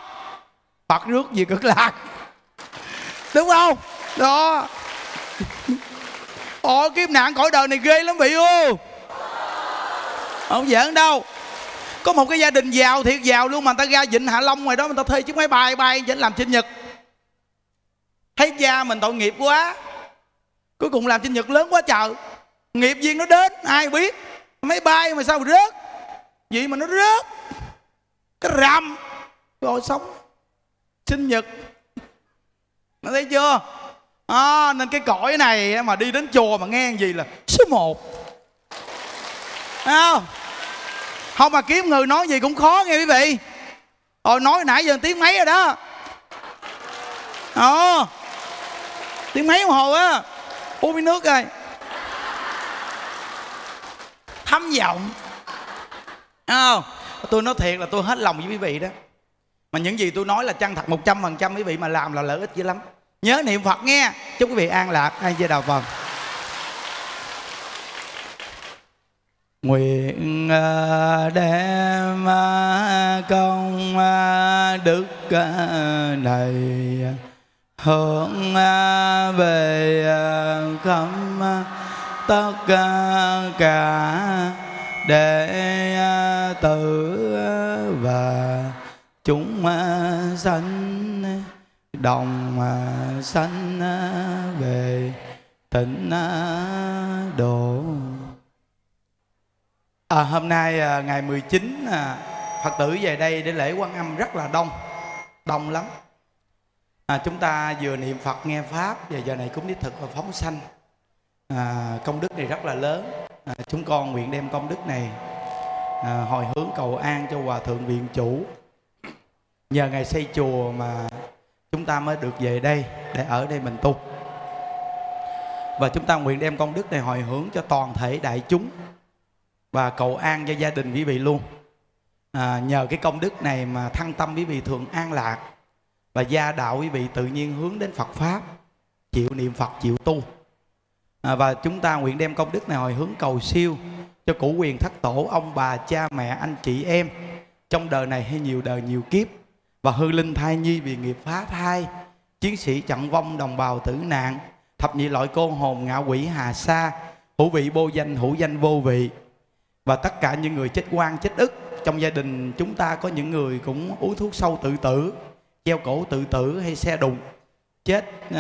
phật rước gì cực lạc đúng không đó ồ kiếp nạn cõi đời này ghê lắm vị ô không giỡn đâu có một cái gia đình giàu thiệt giàu luôn mà người ta ra vịnh hạ long ngoài đó người ta thuê chiếc máy bay bay để làm sinh nhật thấy cha mình tội nghiệp quá cuối cùng làm sinh nhật lớn quá trời nghiệp viên nó đến ai biết máy bay mà sao mà rớt vậy mà nó rớt cái rầm rồi sống sinh nhật nó thấy chưa à, nên cái cõi này mà đi đến chùa mà nghe gì là số một không không mà kiếm người nói gì cũng khó nghe quý vị Ôi ờ, nói nãy giờ tiếng mấy rồi đó Ồ ờ. Tiếng mấy đồng hồ á Uống miếng nước coi Thấm vọng. Ồ Tôi nói thiệt là tôi hết lòng với quý vị đó Mà những gì tôi nói là chân thật 100% quý vị mà làm là lợi ích dữ lắm nhớ niệm phật nghe chúc quý vị an lạc an gia đạo phật nguyện à, đem công à, đức à, này hướng về khắp tất cả đệ tử và chúng sanh đồng sanh à, về tịnh à, độ à, hôm nay à, ngày 19 phật tử về đây để lễ quan âm rất là đông đông lắm à, chúng ta vừa niệm phật nghe pháp và giờ này cũng đi thực và phóng sanh à, công đức này rất là lớn à, chúng con nguyện đem công đức này à, hồi hướng cầu an cho hòa thượng viện chủ nhờ ngài xây chùa mà chúng ta mới được về đây để ở đây mình tu và chúng ta nguyện đem công đức này hồi hướng cho toàn thể đại chúng và cầu an cho gia đình quý vị luôn à, nhờ cái công đức này mà thăng tâm quý vị thường an lạc và gia đạo quý vị tự nhiên hướng đến Phật pháp chịu niệm Phật chịu tu à, và chúng ta nguyện đem công đức này hồi hướng cầu siêu cho cụ quyền thất tổ ông bà cha mẹ anh chị em trong đời này hay nhiều đời nhiều kiếp và hư linh thai nhi vì nghiệp phá thai chiến sĩ chặn vong đồng bào tử nạn thập nhị loại cô hồn ngạ quỷ hà sa hữu vị vô danh hữu danh vô vị và tất cả những người chết quan chết ức trong gia đình chúng ta có những người cũng uống thuốc sâu tự tử gieo cổ tự tử hay xe đùng chết uh,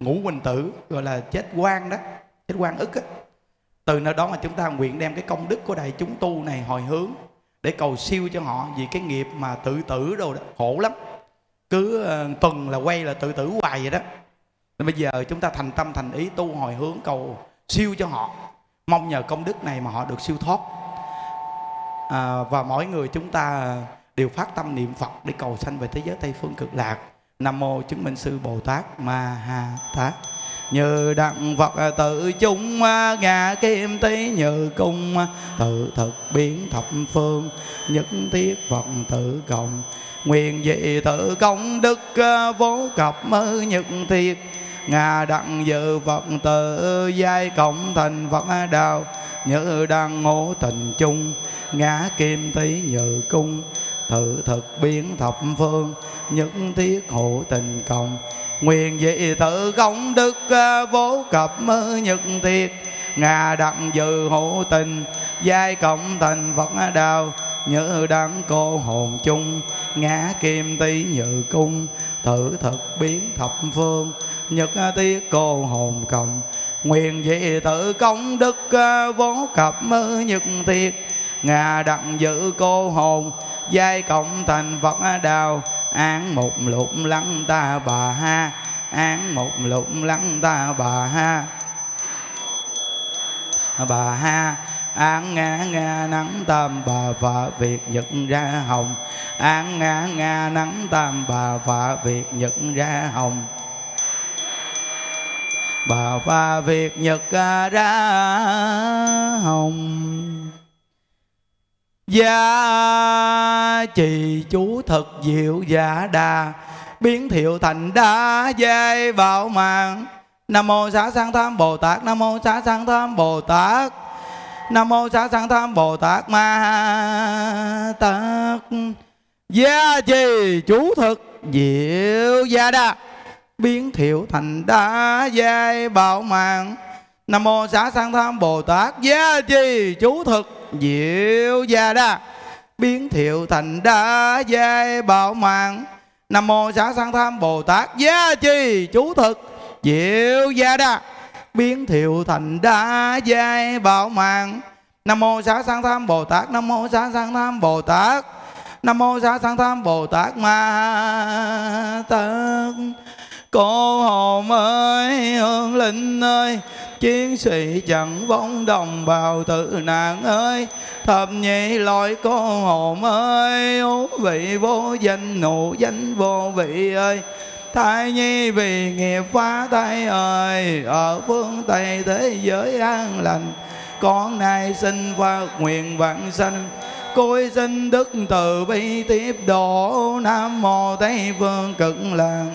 ngũ quỳnh tử gọi là chết quan đó chết quan ức á từ nơi đó mà chúng ta nguyện đem cái công đức của đại chúng tu này hồi hướng để cầu siêu cho họ vì cái nghiệp mà tự tử đâu đó khổ lắm cứ ờ, tuần là quay là tự tử hoài vậy đó nên bây giờ chúng ta thành tâm thành ý tu hồi hướng cầu siêu cho họ mong nhờ công đức này mà họ được siêu thoát à, và mỗi người chúng ta đều phát tâm niệm phật để cầu sanh về thế giới tây phương cực lạc nam mô chứng minh sư bồ tát ma ha tát như đặng phật tự chung à, ngà kim tí như cung à, tự thực biến thập phương nhất thiết phật tự cộng nguyện dị tự công đức à, vô cập mơ nhất thiết ngà đặng dự phật tự giai cộng thành phật đạo như đăng ngộ tình chung ngã kim tí như cung tự thực biến thập phương nhất thiết hộ tình cộng nguyện dị tự công đức à, vô cập nhật thiệt ngà đặng dự hữu tình giai cộng thành phật đạo nhớ đấng cô hồn chung ngã kim tí như cung thử thực biến thập phương nhật tiết cô hồn cộng nguyện dị tự công đức à, vô cập nhật thiệt ngà đặng dự cô hồn giai cộng thành phật đạo án một lụm lăng ta bà ha án một lụm lăng ta bà ha bà ha án ngã nga nắng tam bà phạ việt nhật ra hồng án ngã nga nắng tam bà phạ việt nhật ra hồng bà phạ việt nhật ra hồng gia trì chú thực diệu giả đà biến thiệu thành đá dây bảo mạng nam mô xá sanh tham bồ tát nam mô xá sanh tham bồ tát nam mô xá sanh tham bồ tát ma tát gia trì chú thực diệu gia đa biến thiệu thành đá dây bảo mạng nam mô xá sang tham bồ tát gia chi chú thực diệu gia đa biến thiệu thành đa giai bảo mạng nam mô xá sang tham bồ tát gia chi chú thực diệu gia đa biến thiệu thành đa giai bảo mạng nam mô xá sang tham bồ tát nam mô xá sang tham bồ tát nam mô xá sang tham bồ tát ma tát cô hồn ơi hương linh ơi chiến sĩ chẳng vong đồng bào tử nạn ơi thập nhị loại cô hồn ơi hữu vị vô danh nụ danh vô vị ơi Thái nhi vì nghiệp phá thai ơi Ở phương Tây thế giới an lành Con nay sinh phát nguyện vạn sanh Côi xin đức từ bi tiếp độ Nam mô Tây phương cực làng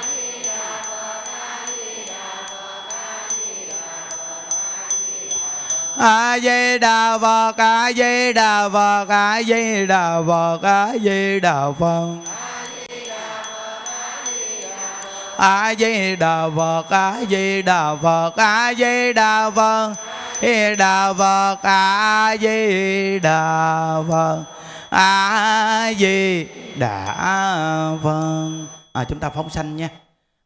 a di đà phật a di đà phật a di đà phật a di đà phật a di đà phật a di đà phật a di đà phật đà phật a di đà phật a di đà phật à, chúng ta phóng sanh nha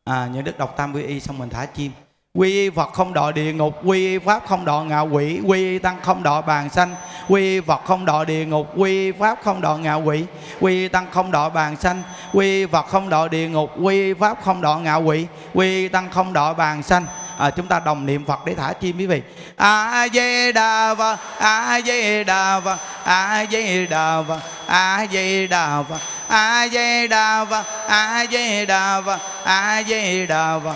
à, những đức đọc tam quy y xong mình thả chim quy y phật không đọa địa ngục quy y pháp không đọa ngạ quỷ quy y tăng không đọa bàn sanh quy y phật không đọa địa ngục quy y pháp không đọa ngạ quỷ quy y tăng không đọa bàn sanh quy y phật không đọa địa ngục quy y pháp không đọa ngạ quỷ quy y tăng không đọa bàn sanh à, chúng ta đồng niệm phật để thả chim quý vị a di đà phật a di đà phật a di đà phật a di đà phật a di đà phật a di đà phật a di đà phật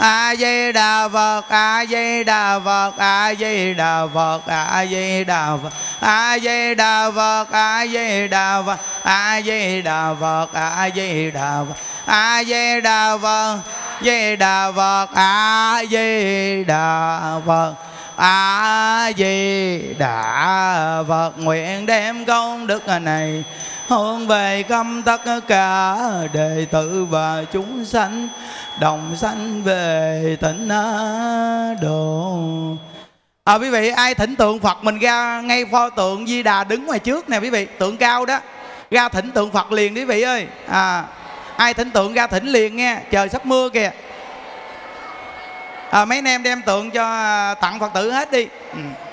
a di đà phật a di đà phật a di đà phật a di đà phật a di đà phật a di đà phật a di đà phật a di đà phật a di đà phật di đà phật a di đà phật a di đà phật nguyện đem công đức này hướng về khâm tất cả đệ tử và chúng sanh đồng sanh về tỉnh độ à, quý vị ai thỉnh tượng phật mình ra ngay pho tượng di đà đứng ngoài trước nè quý vị tượng cao đó ra thỉnh tượng phật liền quý vị ơi à ai thỉnh tượng ra thỉnh liền nghe trời sắp mưa kìa à, mấy anh em đem tượng cho à, tặng phật tử hết đi ừ.